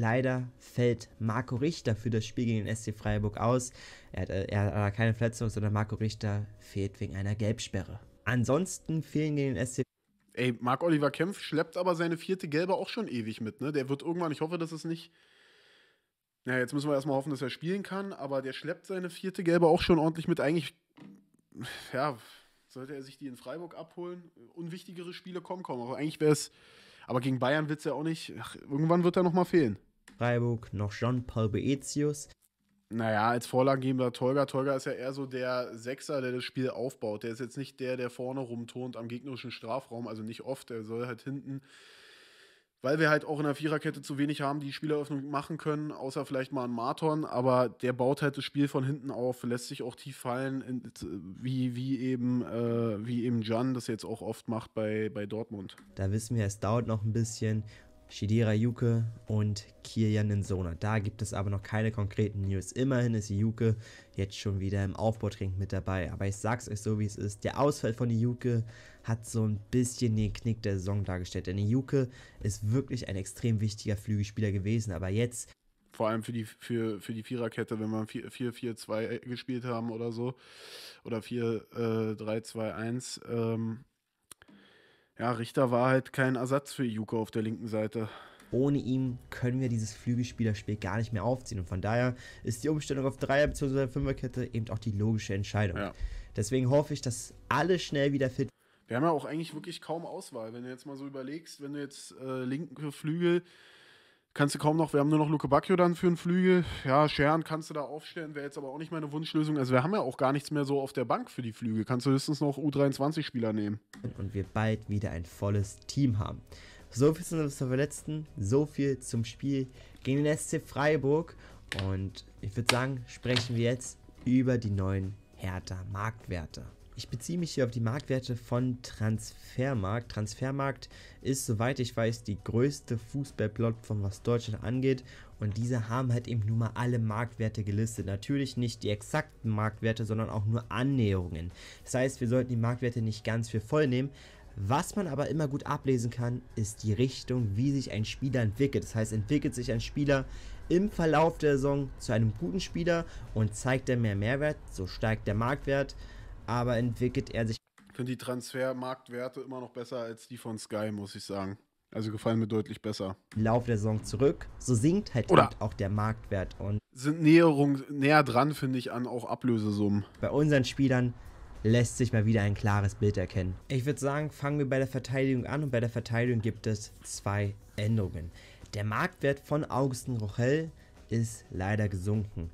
Leider fällt Marco Richter für das Spiel gegen den SC Freiburg aus. Er hat, äh, er hat keine Verletzung, sondern Marco Richter fehlt wegen einer Gelbsperre. Ansonsten fehlen gegen den SC. Ey, Marc-Oliver Kempf schleppt aber seine vierte Gelbe auch schon ewig mit, ne? Der wird irgendwann, ich hoffe, dass es nicht. Naja, jetzt müssen wir erstmal hoffen, dass er spielen kann, aber der schleppt seine vierte Gelbe auch schon ordentlich mit. Eigentlich, ja, sollte er sich die in Freiburg abholen. Unwichtigere Spiele kommen, kommen. Aber eigentlich wäre es. Aber gegen Bayern wird es ja auch nicht. Ach, irgendwann wird er nochmal fehlen. Freiburg noch Jean-Paul Beetius. Naja, als Vorlagengeber Tolga. Tolga ist ja eher so der Sechser, der das Spiel aufbaut. Der ist jetzt nicht der, der vorne rumturnt am gegnerischen Strafraum, also nicht oft. Der soll halt hinten weil wir halt auch in der Viererkette zu wenig haben, die Spieleröffnung machen können, außer vielleicht mal an Marton, aber der baut halt das Spiel von hinten auf, lässt sich auch tief fallen, wie, wie eben äh, wie eben Jan das jetzt auch oft macht bei, bei Dortmund. Da wissen wir, es dauert noch ein bisschen Shidira Yuke und Kirjan Insona. Da gibt es aber noch keine konkreten News. Immerhin ist Yuke jetzt schon wieder im Aufbautrink mit dabei. Aber ich sag's euch so, wie es ist. Der Ausfall von Yuke hat so ein bisschen den Knick der Saison dargestellt. Denn Yuke ist wirklich ein extrem wichtiger Flügelspieler gewesen. Aber jetzt vor allem für die, für, für die Viererkette, wenn wir 4-4-2 gespielt haben oder so. Oder 4-3-2-1. Äh, ähm, ja, Richter war halt kein Ersatz für Juko auf der linken Seite. Ohne ihn können wir dieses Flügelspielerspiel gar nicht mehr aufziehen. Und von daher ist die Umstellung auf Dreier- bzw. Fünferkette eben auch die logische Entscheidung. Ja. Deswegen hoffe ich, dass alle schnell wieder fit wir haben ja auch eigentlich wirklich kaum Auswahl. Wenn du jetzt mal so überlegst, wenn du jetzt äh, linke Flügel kannst du kaum noch, wir haben nur noch Luca Bacchio dann für einen Flügel. Ja, Scheren kannst du da aufstellen, wäre jetzt aber auch nicht meine Wunschlösung. Also wir haben ja auch gar nichts mehr so auf der Bank für die Flügel. Kannst du höchstens noch U23-Spieler nehmen. Und wir bald wieder ein volles Team haben. So viel zum Verletzten, so viel zum Spiel gegen den SC Freiburg. Und ich würde sagen, sprechen wir jetzt über die neuen Hertha Marktwerte. Ich beziehe mich hier auf die Marktwerte von Transfermarkt. Transfermarkt ist, soweit ich weiß, die größte Fußballplattform, was Deutschland angeht. Und diese haben halt eben nur mal alle Marktwerte gelistet. Natürlich nicht die exakten Marktwerte, sondern auch nur Annäherungen. Das heißt, wir sollten die Marktwerte nicht ganz für voll nehmen, was man aber immer gut ablesen kann, ist die Richtung, wie sich ein Spieler entwickelt. Das heißt, entwickelt sich ein Spieler im Verlauf der Saison zu einem guten Spieler und zeigt er mehr Mehrwert, so steigt der Marktwert aber entwickelt er sich. Ich finde die Transfermarktwerte immer noch besser als die von Sky, muss ich sagen. Also gefallen mir deutlich besser. Lauf der Saison zurück, so sinkt halt Oder auch der Marktwert und sind Näherung näher dran, finde ich, an auch Ablösesummen. Bei unseren Spielern lässt sich mal wieder ein klares Bild erkennen. Ich würde sagen, fangen wir bei der Verteidigung an und bei der Verteidigung gibt es zwei Änderungen. Der Marktwert von Augustin Rochel ist leider gesunken.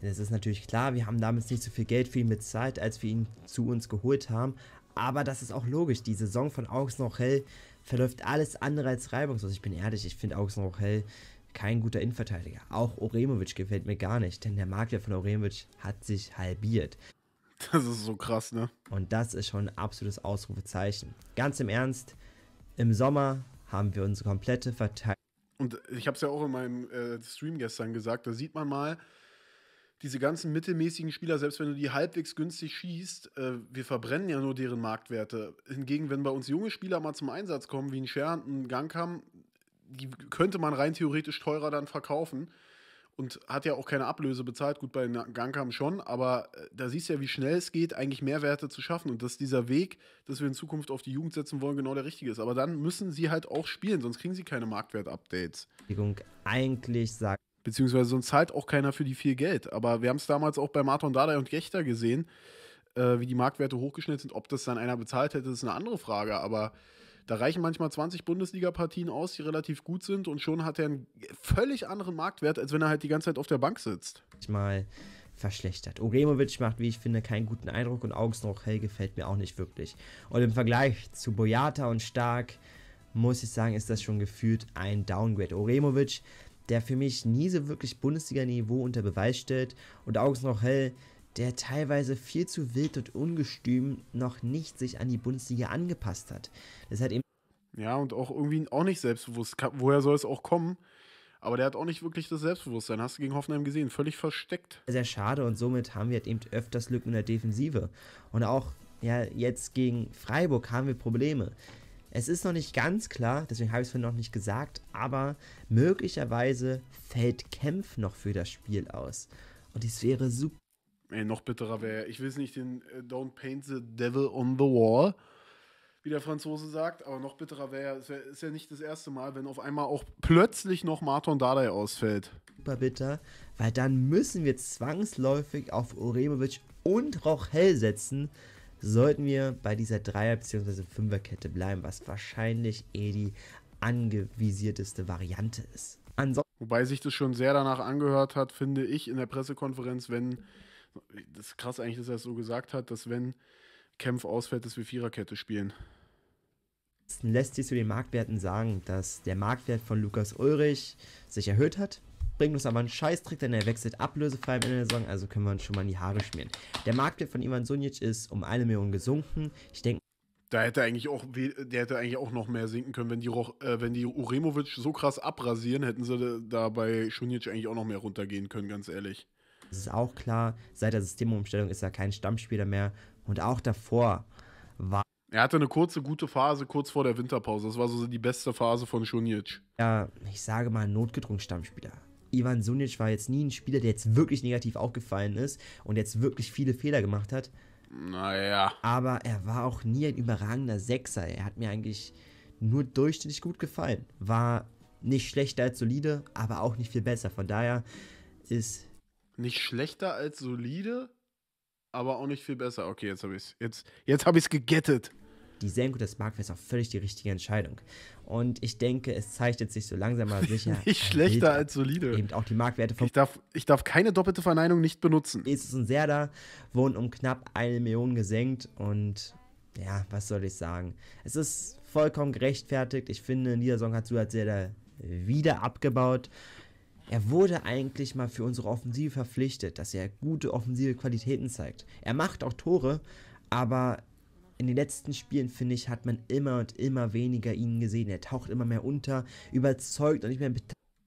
Denn es ist natürlich klar, wir haben damals nicht so viel Geld für ihn bezahlt, als wir ihn zu uns geholt haben. Aber das ist auch logisch. Die Saison von Augsburg-Hell verläuft alles andere als reibungslos. Ich bin ehrlich, ich finde Augsburg-Hell kein guter Innenverteidiger. Auch Oremovic gefällt mir gar nicht, denn der Marktwert von Oremovic hat sich halbiert. Das ist so krass, ne? Und das ist schon ein absolutes Ausrufezeichen. Ganz im Ernst, im Sommer haben wir unsere komplette Verteidigung. Und ich habe es ja auch in meinem äh, Stream gestern gesagt, da sieht man mal, diese ganzen mittelmäßigen Spieler, selbst wenn du die halbwegs günstig schießt, äh, wir verbrennen ja nur deren Marktwerte. Hingegen, wenn bei uns junge Spieler mal zum Einsatz kommen, wie ein und ein Gangham, die könnte man rein theoretisch teurer dann verkaufen und hat ja auch keine Ablöse bezahlt. Gut, bei Gangham schon, aber äh, da siehst du ja, wie schnell es geht, eigentlich Mehrwerte zu schaffen und dass dieser Weg, dass wir in Zukunft auf die Jugend setzen wollen, genau der richtige ist. Aber dann müssen sie halt auch spielen, sonst kriegen sie keine Marktwert-Updates. Eigentlich sagt Beziehungsweise sonst zahlt auch keiner für die viel Geld. Aber wir haben es damals auch bei Martin Dardai und Gechter gesehen, äh, wie die Marktwerte hochgeschnitten sind. Ob das dann einer bezahlt hätte, ist eine andere Frage. Aber da reichen manchmal 20 Bundesliga-Partien aus, die relativ gut sind. Und schon hat er einen völlig anderen Marktwert, als wenn er halt die ganze Zeit auf der Bank sitzt. Mal verschlechtert. Ogremovic macht, wie ich finde, keinen guten Eindruck und Augsburg Hell gefällt mir auch nicht wirklich. Und im Vergleich zu Boyata und Stark muss ich sagen, ist das schon gefühlt ein Downgrade. Oremovic der für mich nie so wirklich Bundesliga-Niveau unter Beweis stellt und August noch hell, der teilweise viel zu wild und ungestüm noch nicht sich an die Bundesliga angepasst hat. Das hat eben ja, und auch irgendwie auch nicht selbstbewusst. Woher soll es auch kommen? Aber der hat auch nicht wirklich das Selbstbewusstsein. Hast du gegen Hoffenheim gesehen? Völlig versteckt. Sehr schade und somit haben wir halt eben öfters Lücken in der Defensive. Und auch ja, jetzt gegen Freiburg haben wir Probleme. Es ist noch nicht ganz klar, deswegen habe ich es vorhin noch nicht gesagt, aber möglicherweise fällt Kempf noch für das Spiel aus. Und dies wäre super. Ey, noch bitterer wäre, ich will es nicht den uh, Don't Paint the Devil on the Wall, wie der Franzose sagt, aber noch bitterer wäre, es wär, ist ja nicht das erste Mal, wenn auf einmal auch plötzlich noch Marton Dardai ausfällt. Super bitter, weil dann müssen wir zwangsläufig auf Uremovic und Rochel setzen, sollten wir bei dieser Dreier- bzw. Fünferkette bleiben, was wahrscheinlich eh die angevisierteste Variante ist. Ansonsten Wobei sich das schon sehr danach angehört hat, finde ich, in der Pressekonferenz, wenn, das ist krass eigentlich, dass er es so gesagt hat, dass wenn Kempf ausfällt, dass wir Viererkette spielen. Lässt sich zu den Marktwerten sagen, dass der Marktwert von Lukas Ulrich sich erhöht hat, bringt uns aber einen Scheißtrick, denn er wechselt ablösefrei am Ende der Saison, also können wir uns schon mal in die Haare schmieren. Der Marktwert von Ivan Sunic ist um eine Million gesunken. Ich denke. Da hätte eigentlich auch, der hätte eigentlich auch noch mehr sinken können, wenn die, äh, wenn die Uremovic so krass abrasieren, hätten sie da bei Sunic eigentlich auch noch mehr runtergehen können, ganz ehrlich. Das ist auch klar, seit der Systemumstellung ist er kein Stammspieler mehr und auch davor war er hatte eine kurze, gute Phase kurz vor der Winterpause. Das war so die beste Phase von Schunic. Ja, ich sage mal, notgedrungen Stammspieler. Ivan Sunic war jetzt nie ein Spieler, der jetzt wirklich negativ aufgefallen ist und jetzt wirklich viele Fehler gemacht hat. Naja. Aber er war auch nie ein überragender Sechser. Er hat mir eigentlich nur durchschnittlich gut gefallen. War nicht schlechter als solide, aber auch nicht viel besser. Von daher ist. Nicht schlechter als solide, aber auch nicht viel besser. Okay, jetzt habe ich es. Jetzt, jetzt habe ich es gegettet die Senkung des Barclays auch völlig die richtige Entscheidung. Und ich denke, es zeichnet sich so langsam mal sicher. nicht schlechter als solide. Eben auch die Marktwerte von. Ich darf, ich darf keine doppelte Verneinung nicht benutzen. Jesus und Serda wurden um knapp eine Million gesenkt und ja, was soll ich sagen? Es ist vollkommen gerechtfertigt. Ich finde, Niedersong hat Suat Serda wieder abgebaut. Er wurde eigentlich mal für unsere Offensive verpflichtet, dass er gute offensive Qualitäten zeigt. Er macht auch Tore, aber in den letzten Spielen, finde ich, hat man immer und immer weniger ihn gesehen. Er taucht immer mehr unter, überzeugt und nicht mehr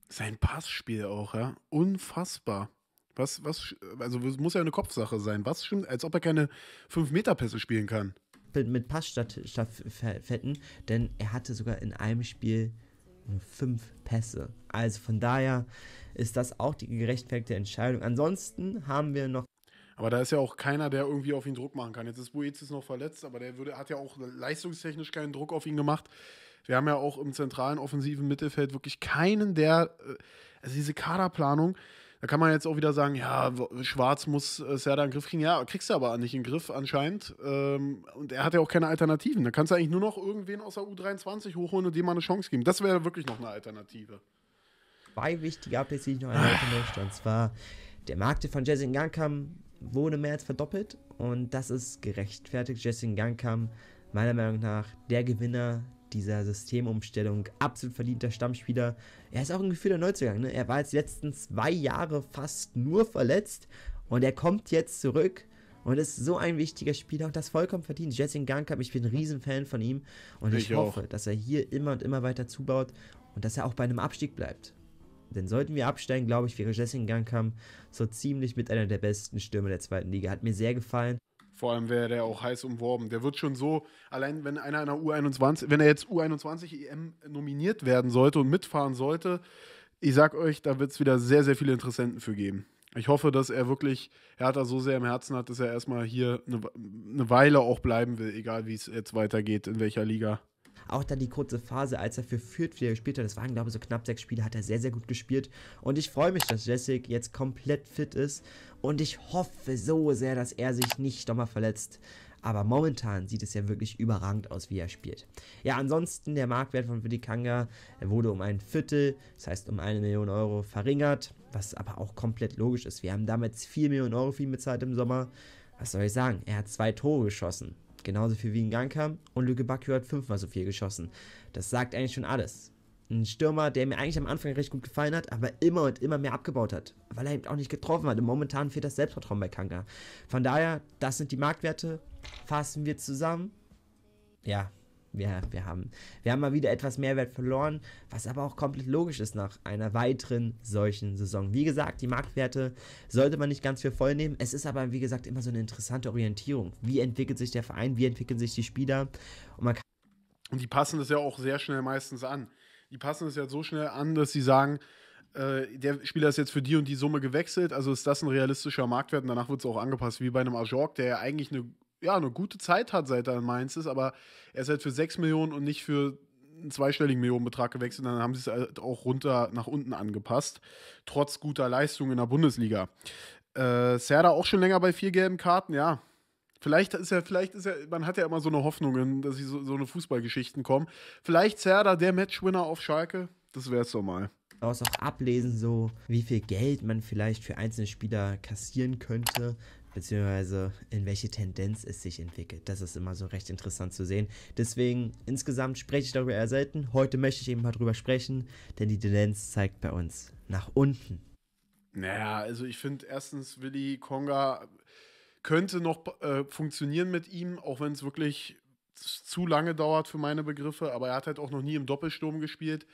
Sein Passspiel auch, ja. Unfassbar. Was, was, also muss ja eine Kopfsache sein. Was stimmt, als ob er keine 5-Meter-Pässe spielen kann? Mit Pass statt, statt Fetten, denn er hatte sogar in einem Spiel äh, fünf Pässe. Also von daher ist das auch die gerechtfertigte Entscheidung. Ansonsten haben wir noch aber da ist ja auch keiner, der irgendwie auf ihn Druck machen kann. Jetzt ist Boetius noch verletzt, aber der würde, hat ja auch leistungstechnisch keinen Druck auf ihn gemacht. Wir haben ja auch im zentralen offensiven Mittelfeld wirklich keinen, der. Äh, also diese Kaderplanung, da kann man jetzt auch wieder sagen, ja, Schwarz muss äh, Serda in den Griff kriegen. Ja, kriegst du aber nicht in den Griff anscheinend. Ähm, und er hat ja auch keine Alternativen. Da kannst du eigentlich nur noch irgendwen aus der U23 hochholen und dem mal eine Chance geben. Das wäre wirklich noch eine Alternative. Zwei wichtige Updates, die ich noch erhalten möchte. Und zwar der Markte von Jason Gankam wurde mehr als verdoppelt und das ist gerechtfertigt. Jessin Young meiner Meinung nach der Gewinner dieser Systemumstellung. Absolut verdienter Stammspieler. Er ist auch ein Gefühl der Neuzugang. Ne? Er war jetzt die letzten zwei Jahre fast nur verletzt und er kommt jetzt zurück und ist so ein wichtiger Spieler und das vollkommen verdient. Jessin Gankam, ich bin ein Riesenfan von ihm und ich, ich hoffe, auch. dass er hier immer und immer weiter zubaut und dass er auch bei einem Abstieg bleibt. Denn sollten wir absteigen, glaube ich, wäre Jessing Gangkamp so ziemlich mit einer der besten Stürme der zweiten Liga. Hat mir sehr gefallen. Vor allem wäre der auch heiß umworben. Der wird schon so, allein wenn einer einer U21, wenn er jetzt U21 EM e nominiert werden sollte und mitfahren sollte, ich sag euch, da wird es wieder sehr, sehr viele Interessenten für geben. Ich hoffe, dass er wirklich Hertha so sehr im Herzen hat, dass er erstmal hier eine Weile auch bleiben will, egal wie es jetzt weitergeht, in welcher Liga. Auch dann die kurze Phase, als er für Fürth wieder gespielt hat, das waren glaube ich so knapp sechs Spiele, hat er sehr, sehr gut gespielt. Und ich freue mich, dass Jessic jetzt komplett fit ist und ich hoffe so sehr, dass er sich nicht nochmal verletzt. Aber momentan sieht es ja wirklich überragend aus, wie er spielt. Ja, ansonsten, der Marktwert von Vidikanga wurde um ein Viertel, das heißt um eine Million Euro verringert, was aber auch komplett logisch ist. Wir haben damals 4 Millionen Euro für ihn bezahlt im Sommer. Was soll ich sagen? Er hat zwei Tore geschossen genauso viel wie ein Ganker und Lüge Bacchio hat fünfmal so viel geschossen. Das sagt eigentlich schon alles. Ein Stürmer, der mir eigentlich am Anfang recht gut gefallen hat, aber immer und immer mehr abgebaut hat, weil er eben auch nicht getroffen hat. Und momentan fehlt das Selbstvertrauen bei Kanka. Von daher, das sind die Marktwerte. Fassen wir zusammen. Ja, wir, wir, haben, wir haben mal wieder etwas Mehrwert verloren, was aber auch komplett logisch ist nach einer weiteren solchen Saison. Wie gesagt, die Marktwerte sollte man nicht ganz für voll nehmen. Es ist aber, wie gesagt, immer so eine interessante Orientierung. Wie entwickelt sich der Verein? Wie entwickeln sich die Spieler? Und man kann die passen das ja auch sehr schnell meistens an. Die passen das ja so schnell an, dass sie sagen, äh, der Spieler ist jetzt für die und die Summe gewechselt, also ist das ein realistischer Marktwert und danach wird es auch angepasst, wie bei einem Ajork, der ja eigentlich eine ja, eine gute Zeit hat, seit er in Mainz ist, aber er ist halt für 6 Millionen und nicht für einen zweistelligen Millionenbetrag gewechselt. Dann haben sie es halt auch runter nach unten angepasst, trotz guter Leistung in der Bundesliga. Äh, Serda auch schon länger bei vier gelben Karten, ja. Vielleicht ist er, vielleicht ist er, man hat ja immer so eine Hoffnung, dass sie so, so eine Fußballgeschichten kommen. Vielleicht Serda der Matchwinner auf Schalke, das wäre es doch mal daraus auch ablesen, so wie viel Geld man vielleicht für einzelne Spieler kassieren könnte beziehungsweise in welche Tendenz es sich entwickelt. Das ist immer so recht interessant zu sehen. Deswegen insgesamt spreche ich darüber eher selten. Heute möchte ich eben mal drüber sprechen, denn die Tendenz zeigt bei uns nach unten. Naja, also ich finde erstens, Willi Konga könnte noch äh, funktionieren mit ihm, auch wenn es wirklich zu lange dauert für meine Begriffe, aber er hat halt auch noch nie im Doppelsturm gespielt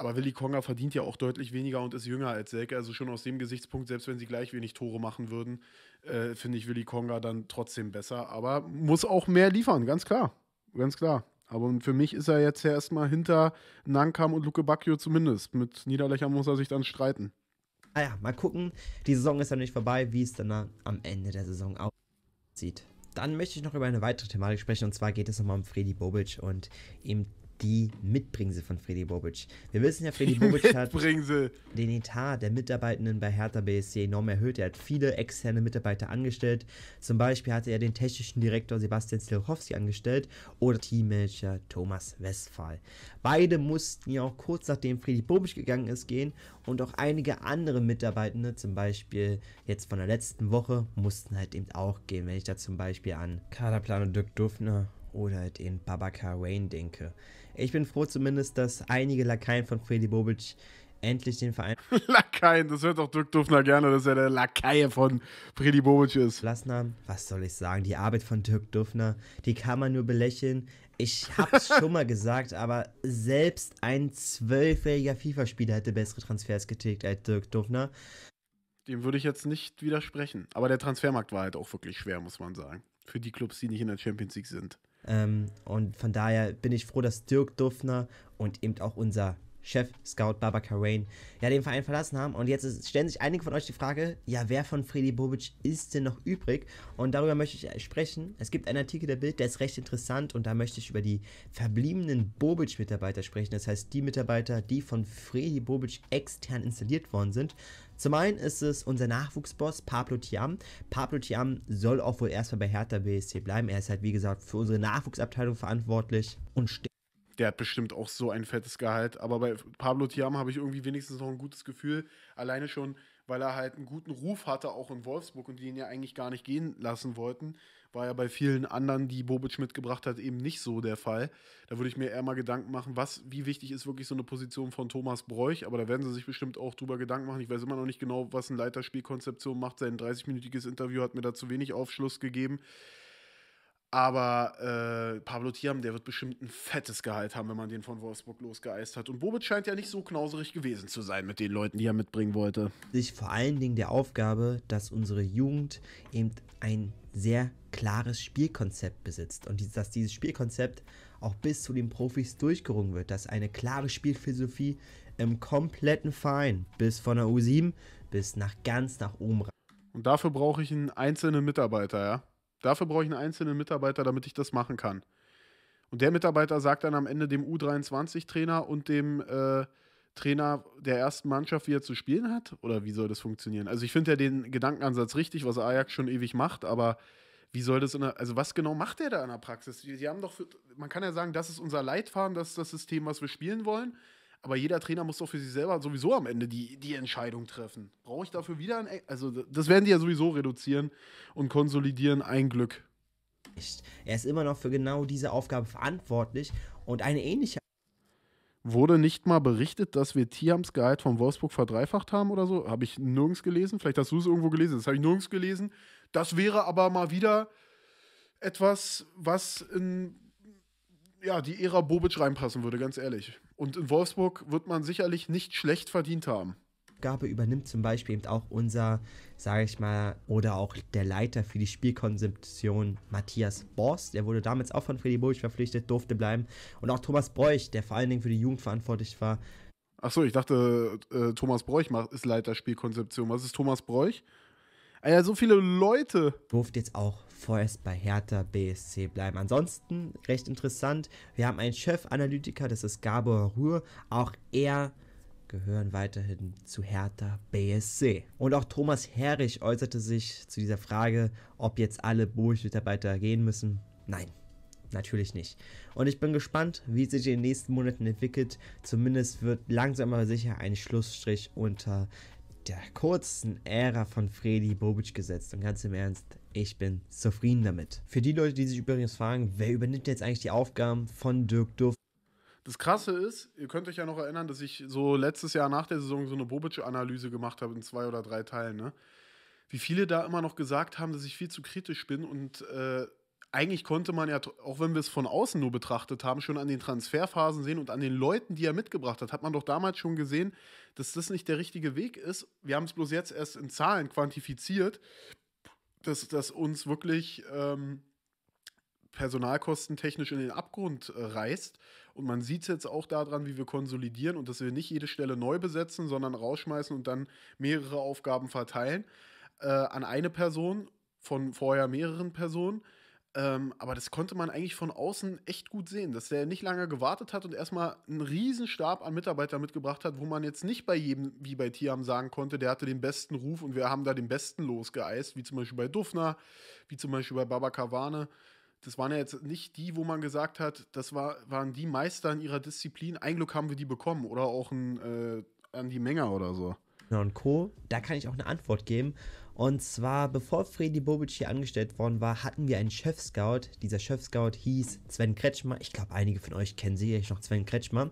aber Willy Konga verdient ja auch deutlich weniger und ist jünger als Selke. Also schon aus dem Gesichtspunkt, selbst wenn sie gleich wenig Tore machen würden, äh, finde ich Willy Konga dann trotzdem besser. Aber muss auch mehr liefern, ganz klar. Ganz klar. Aber für mich ist er jetzt erstmal hinter Nankam und Luke Bacchio zumindest. Mit Niederlöcher muss er sich dann streiten. Ah ja, mal gucken. Die Saison ist ja nicht vorbei, wie es dann am Ende der Saison aussieht. Dann möchte ich noch über eine weitere Thematik sprechen und zwar geht es nochmal um Freddy Bobic und ihm die Mitbringsel von Freddy Bobic. Wir wissen ja, Freddy Bobic hat den Etat der Mitarbeitenden bei Hertha BSC enorm erhöht. Er hat viele externe Mitarbeiter angestellt. Zum Beispiel hatte er den technischen Direktor Sebastian Zilchowski angestellt oder Teammanager Thomas Westphal. Beide mussten ja auch kurz nachdem Freddy Bobic gegangen ist gehen und auch einige andere Mitarbeitende, zum Beispiel jetzt von der letzten Woche, mussten halt eben auch gehen. Wenn ich da zum Beispiel an Kaderplaner Dirk Dufner oder halt den Babaka Wayne denke. Ich bin froh zumindest, dass einige Lakaien von Freddy Bobic endlich den Verein... Lakaien, das hört doch Dirk Dufner gerne, dass er der Lakaie von Freddy Bobic ist. ...lassen Was soll ich sagen? Die Arbeit von Dirk Dufner, die kann man nur belächeln. Ich hab's schon mal gesagt, aber selbst ein zwölfjähriger FIFA-Spieler hätte bessere Transfers getätigt als Dirk Dufner. Dem würde ich jetzt nicht widersprechen. Aber der Transfermarkt war halt auch wirklich schwer, muss man sagen. Für die Clubs, die nicht in der Champions League sind. Ähm, und von daher bin ich froh, dass Dirk Dufner und eben auch unser Chef, Scout Babacar Rain, ja, den Verein verlassen haben. Und jetzt ist, stellen sich einige von euch die Frage, ja, wer von Freddy Bobic ist denn noch übrig? Und darüber möchte ich äh, sprechen. Es gibt einen Artikel der Bild, der ist recht interessant und da möchte ich über die verbliebenen Bobic-Mitarbeiter sprechen. Das heißt, die Mitarbeiter, die von Freddy Bobic extern installiert worden sind. Zum einen ist es unser Nachwuchsboss Pablo Tiam. Pablo Tiam soll auch wohl erstmal bei Hertha BSC bleiben. Er ist halt, wie gesagt, für unsere Nachwuchsabteilung verantwortlich und steht der hat bestimmt auch so ein fettes Gehalt. Aber bei Pablo Tiam habe ich irgendwie wenigstens noch ein gutes Gefühl. Alleine schon, weil er halt einen guten Ruf hatte, auch in Wolfsburg und die ihn ja eigentlich gar nicht gehen lassen wollten. War ja bei vielen anderen, die Bobic mitgebracht hat, eben nicht so der Fall. Da würde ich mir eher mal Gedanken machen, was, wie wichtig ist wirklich so eine Position von Thomas Bräuch. Aber da werden sie sich bestimmt auch drüber Gedanken machen. Ich weiß immer noch nicht genau, was ein Leiterspielkonzeption macht. Sein 30-minütiges Interview hat mir dazu wenig Aufschluss gegeben. Aber äh, Pablo Thiam, der wird bestimmt ein fettes Gehalt haben, wenn man den von Wolfsburg losgeeist hat. Und Bobic scheint ja nicht so knauserig gewesen zu sein mit den Leuten, die er mitbringen wollte. Sich vor allen Dingen der Aufgabe, dass unsere Jugend eben ein sehr klares Spielkonzept besitzt und dass dieses Spielkonzept auch bis zu den Profis durchgerungen wird, dass eine klare Spielphilosophie im kompletten Verein bis von der U7 bis nach ganz nach oben. Und dafür brauche ich einen einzelnen Mitarbeiter, ja? Dafür brauche ich einen einzelnen Mitarbeiter, damit ich das machen kann. Und der Mitarbeiter sagt dann am Ende dem U23-Trainer und dem äh, Trainer der ersten Mannschaft, wie er zu spielen hat? Oder wie soll das funktionieren? Also ich finde ja den Gedankenansatz richtig, was Ajax schon ewig macht, aber wie soll das in der, also was genau macht er da in der Praxis? Sie haben doch, für, man kann ja sagen, das ist unser Leitfaden, das ist das System, was wir spielen wollen. Aber jeder Trainer muss doch für sich selber sowieso am Ende die, die Entscheidung treffen. Brauche ich dafür wieder ein, e, also das werden die ja sowieso reduzieren und konsolidieren. Ein Glück. Er ist immer noch für genau diese Aufgabe verantwortlich und eine ähnliche Wurde nicht mal berichtet, dass wir Tiams Gehalt von Wolfsburg verdreifacht haben oder so? Habe ich nirgends gelesen. Vielleicht hast du es irgendwo gelesen. Das habe ich nirgends gelesen. Das wäre aber mal wieder etwas, was in ja, die Ära Bobic reinpassen würde, ganz ehrlich. Und in Wolfsburg wird man sicherlich nicht schlecht verdient haben. Aufgabe übernimmt zum Beispiel eben auch unser, sage ich mal, oder auch der Leiter für die Spielkonzeption Matthias Borst. Der wurde damals auch von Freddy Bulch verpflichtet, durfte bleiben. Und auch Thomas Breuch, der vor allen Dingen für die Jugend verantwortlich war. Achso, ich dachte, äh, Thomas Breuch ist Leiter Spielkonzeption. Was ist Thomas Bräuch? Alter, ah so viele Leute. Durfte jetzt auch vorerst bei Hertha BSC bleiben. Ansonsten recht interessant. Wir haben einen Chefanalytiker, das ist Gabor Ruhr. Auch er gehören weiterhin zu Hertha BSC. Und auch Thomas Herrich äußerte sich zu dieser Frage, ob jetzt alle Bursch-Mitarbeiter gehen müssen. Nein, natürlich nicht. Und ich bin gespannt, wie sich in den nächsten Monaten entwickelt. Zumindest wird langsam aber sicher ein Schlussstrich unter der kurzen Ära von Freddy Bobic gesetzt. Und ganz im Ernst, ich bin zufrieden damit. Für die Leute, die sich übrigens fragen, wer übernimmt jetzt eigentlich die Aufgaben von Dirk Duff? Das Krasse ist, ihr könnt euch ja noch erinnern, dass ich so letztes Jahr nach der Saison so eine Bobic-Analyse gemacht habe in zwei oder drei Teilen. Ne? Wie viele da immer noch gesagt haben, dass ich viel zu kritisch bin und äh, eigentlich konnte man ja, auch wenn wir es von außen nur betrachtet haben, schon an den Transferphasen sehen und an den Leuten, die er mitgebracht hat, hat man doch damals schon gesehen, dass das nicht der richtige Weg ist. Wir haben es bloß jetzt erst in Zahlen quantifiziert, dass, das uns wirklich ähm, personalkostentechnisch in den Abgrund äh, reißt. Und man sieht es jetzt auch daran, wie wir konsolidieren und dass wir nicht jede Stelle neu besetzen, sondern rausschmeißen und dann mehrere Aufgaben verteilen äh, an eine Person von vorher mehreren Personen. Ähm, aber das konnte man eigentlich von außen echt gut sehen, dass der nicht lange gewartet hat und erstmal einen riesen Stab an Mitarbeitern mitgebracht hat, wo man jetzt nicht bei jedem, wie bei Tiam, sagen konnte, der hatte den besten Ruf und wir haben da den besten losgeeist, wie zum Beispiel bei Dufner, wie zum Beispiel bei Baba Kavane das waren ja jetzt nicht die, wo man gesagt hat, das war, waren die Meister in ihrer Disziplin. Ein Glück haben wir die bekommen oder auch ein äh, an die Menge oder so. Ja, und Co. Da kann ich auch eine Antwort geben. Und zwar, bevor Freddy Bobic hier angestellt worden war, hatten wir einen Chef-Scout. Dieser Chef-Scout hieß Sven Kretschmer. Ich glaube, einige von euch kennen sicherlich noch Sven Kretschmer.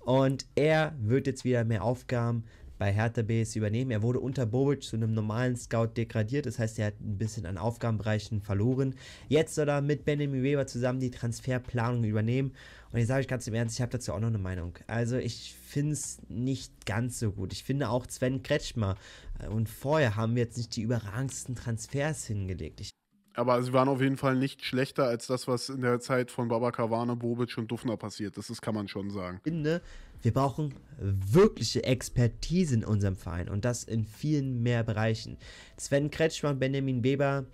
Und er wird jetzt wieder mehr Aufgaben bei Hertha BSC übernehmen. Er wurde unter Bobic zu einem normalen Scout degradiert, das heißt, er hat ein bisschen an Aufgabenbereichen verloren. Jetzt soll er mit Benjamin Weber zusammen die Transferplanung übernehmen. Und jetzt sage ich ganz im Ernst, ich habe dazu auch noch eine Meinung. Also ich finde es nicht ganz so gut. Ich finde auch Sven Kretschmer äh, und vorher haben wir jetzt nicht die überragendsten Transfers hingelegt. Ich aber sie waren auf jeden Fall nicht schlechter als das, was in der Zeit von Baba Babakavane, Bobic und Dufner passiert ist. Das kann man schon sagen. Ich finde, wir brauchen wirkliche Expertise in unserem Verein und das in vielen mehr Bereichen. Sven Kretschmann, Benjamin Weber,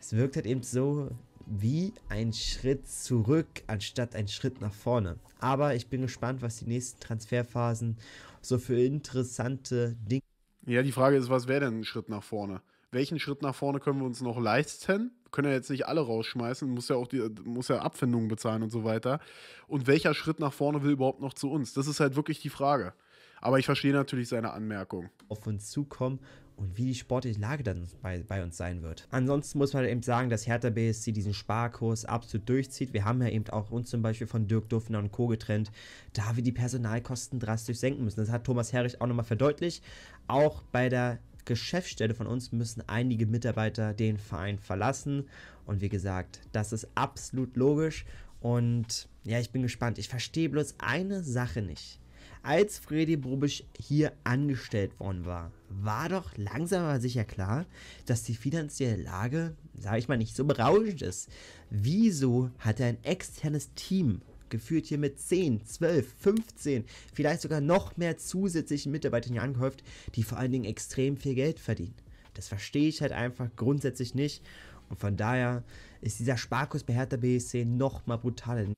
es wirkt halt eben so wie ein Schritt zurück anstatt ein Schritt nach vorne. Aber ich bin gespannt, was die nächsten Transferphasen so für interessante Dinge. Ja, die Frage ist, was wäre denn ein Schritt nach vorne? welchen Schritt nach vorne können wir uns noch leisten? können ja jetzt nicht alle rausschmeißen, muss ja auch die, muss ja Abfindungen bezahlen und so weiter. Und welcher Schritt nach vorne will überhaupt noch zu uns? Das ist halt wirklich die Frage. Aber ich verstehe natürlich seine Anmerkung. Auf uns zukommen und wie die sportliche Lage dann bei, bei, uns sein wird. Ansonsten muss man eben sagen, dass Hertha BSC diesen Sparkurs absolut durchzieht. Wir haben ja eben auch uns zum Beispiel von Dirk Duffner und Co. getrennt, da wir die Personalkosten drastisch senken müssen. Das hat Thomas Herrich auch nochmal verdeutlicht. Auch bei der Geschäftsstelle von uns müssen einige Mitarbeiter den Verein verlassen. Und wie gesagt, das ist absolut logisch. Und ja, ich bin gespannt. Ich verstehe bloß eine Sache nicht. Als Freddy Brubisch hier angestellt worden war, war doch langsam aber sicher klar, dass die finanzielle Lage, sage ich mal, nicht so berauschend ist. Wieso hat er ein externes Team geführt hier mit 10, 12, 15, vielleicht sogar noch mehr zusätzlichen Mitarbeitern hier angehäuft, die vor allen Dingen extrem viel Geld verdienen. Das verstehe ich halt einfach grundsätzlich nicht. Und von daher ist dieser Sparkurs bei Hertha BSC nochmal brutal.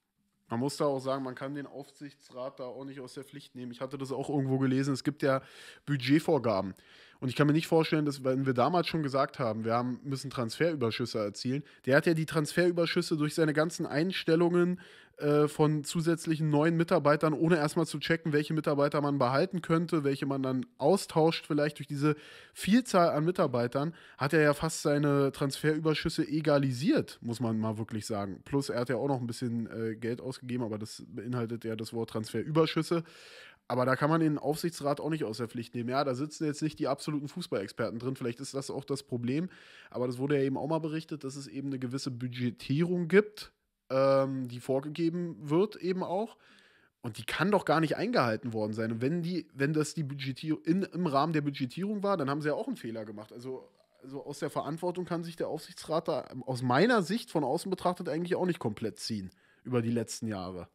Man muss da auch sagen, man kann den Aufsichtsrat da auch nicht aus der Pflicht nehmen. Ich hatte das auch irgendwo gelesen. Es gibt ja Budgetvorgaben. Und ich kann mir nicht vorstellen, dass, wenn wir damals schon gesagt haben, wir haben, müssen Transferüberschüsse erzielen, der hat ja die Transferüberschüsse durch seine ganzen Einstellungen, äh, von zusätzlichen neuen Mitarbeitern, ohne erstmal zu checken, welche Mitarbeiter man behalten könnte, welche man dann austauscht, vielleicht durch diese Vielzahl an Mitarbeitern, hat er ja fast seine Transferüberschüsse egalisiert, muss man mal wirklich sagen. Plus er hat ja auch noch ein bisschen äh, Geld ausgegeben, aber das beinhaltet ja das Wort Transferüberschüsse. Aber da kann man den Aufsichtsrat auch nicht aus der Pflicht nehmen. Ja, da sitzen jetzt nicht die absoluten Fußballexperten drin. Vielleicht ist das auch das Problem. Aber das wurde ja eben auch mal berichtet, dass es eben eine gewisse Budgetierung gibt ähm, die vorgegeben wird, eben auch. Und die kann doch gar nicht eingehalten worden sein. Und wenn die, wenn das die Budgetierung im Rahmen der Budgetierung war, dann haben sie ja auch einen Fehler gemacht. Also, also aus der Verantwortung kann sich der Aufsichtsrat da aus meiner Sicht von außen betrachtet eigentlich auch nicht komplett ziehen über die letzten Jahre.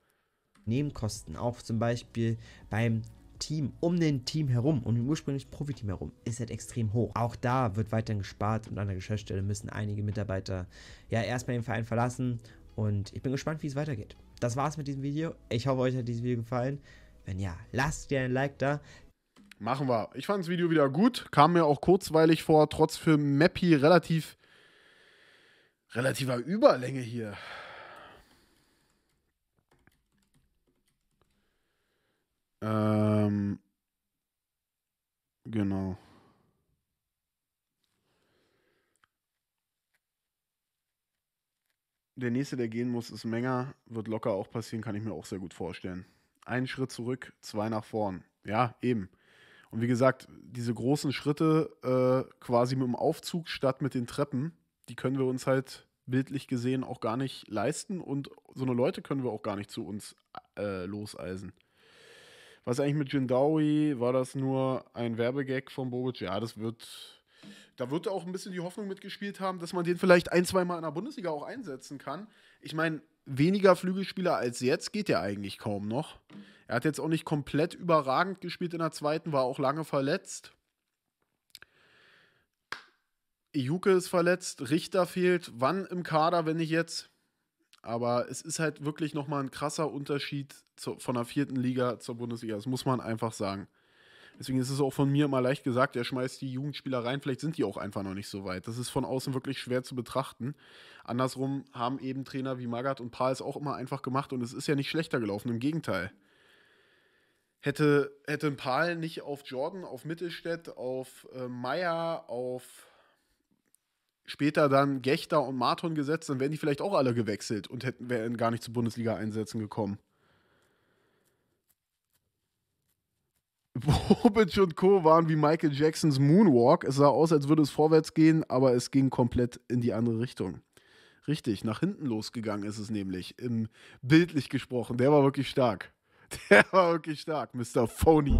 Nebenkosten, auch zum Beispiel beim Team, um den Team herum, um ursprünglich Profiteam herum, ist halt extrem hoch. Auch da wird weiterhin gespart und an der Geschäftsstelle müssen einige Mitarbeiter ja erstmal den Verein verlassen und ich bin gespannt, wie es weitergeht. Das war's mit diesem Video. Ich hoffe, euch hat dieses Video gefallen. Wenn ja, lasst gerne ein Like da. Machen wir. Ich fand das Video wieder gut. Kam mir auch kurzweilig vor, trotz für Mappy relativ relativer Überlänge hier. Ähm, genau. Der nächste, der gehen muss, ist Menger. Wird locker auch passieren, kann ich mir auch sehr gut vorstellen. Einen Schritt zurück, zwei nach vorn. Ja, eben. Und wie gesagt, diese großen Schritte äh, quasi mit dem Aufzug statt mit den Treppen, die können wir uns halt bildlich gesehen auch gar nicht leisten und so eine Leute können wir auch gar nicht zu uns äh, loseisen. Was eigentlich mit Jindawi? War das nur ein Werbegag von Bobic? Ja, das wird da wird auch ein bisschen die Hoffnung mitgespielt haben, dass man den vielleicht ein, zwei Mal in der Bundesliga auch einsetzen kann. Ich meine, weniger Flügelspieler als jetzt geht ja eigentlich kaum noch. Er hat jetzt auch nicht komplett überragend gespielt in der zweiten, war auch lange verletzt. Juke ist verletzt, Richter fehlt. Wann im Kader, wenn nicht jetzt? Aber es ist halt wirklich nochmal ein krasser Unterschied zu, von der vierten Liga zur Bundesliga. Das muss man einfach sagen. Deswegen ist es auch von mir immer leicht gesagt, er schmeißt die Jugendspieler rein, vielleicht sind die auch einfach noch nicht so weit. Das ist von außen wirklich schwer zu betrachten. Andersrum haben eben Trainer wie Magath und Pahl es auch immer einfach gemacht und es ist ja nicht schlechter gelaufen, im Gegenteil. Hätte, hätte ein Pahl nicht auf Jordan, auf Mittelstädt, auf äh, Meier, auf später dann Gechter und Marton gesetzt, dann wären die vielleicht auch alle gewechselt und hätten wären gar nicht zu Bundesliga-Einsätzen gekommen. Bobic und Co. waren wie Michael Jacksons Moonwalk. Es sah aus, als würde es vorwärts gehen, aber es ging komplett in die andere Richtung. Richtig, nach hinten losgegangen ist es nämlich, im bildlich gesprochen. Der war wirklich stark. Der war wirklich stark, Mr. Phony.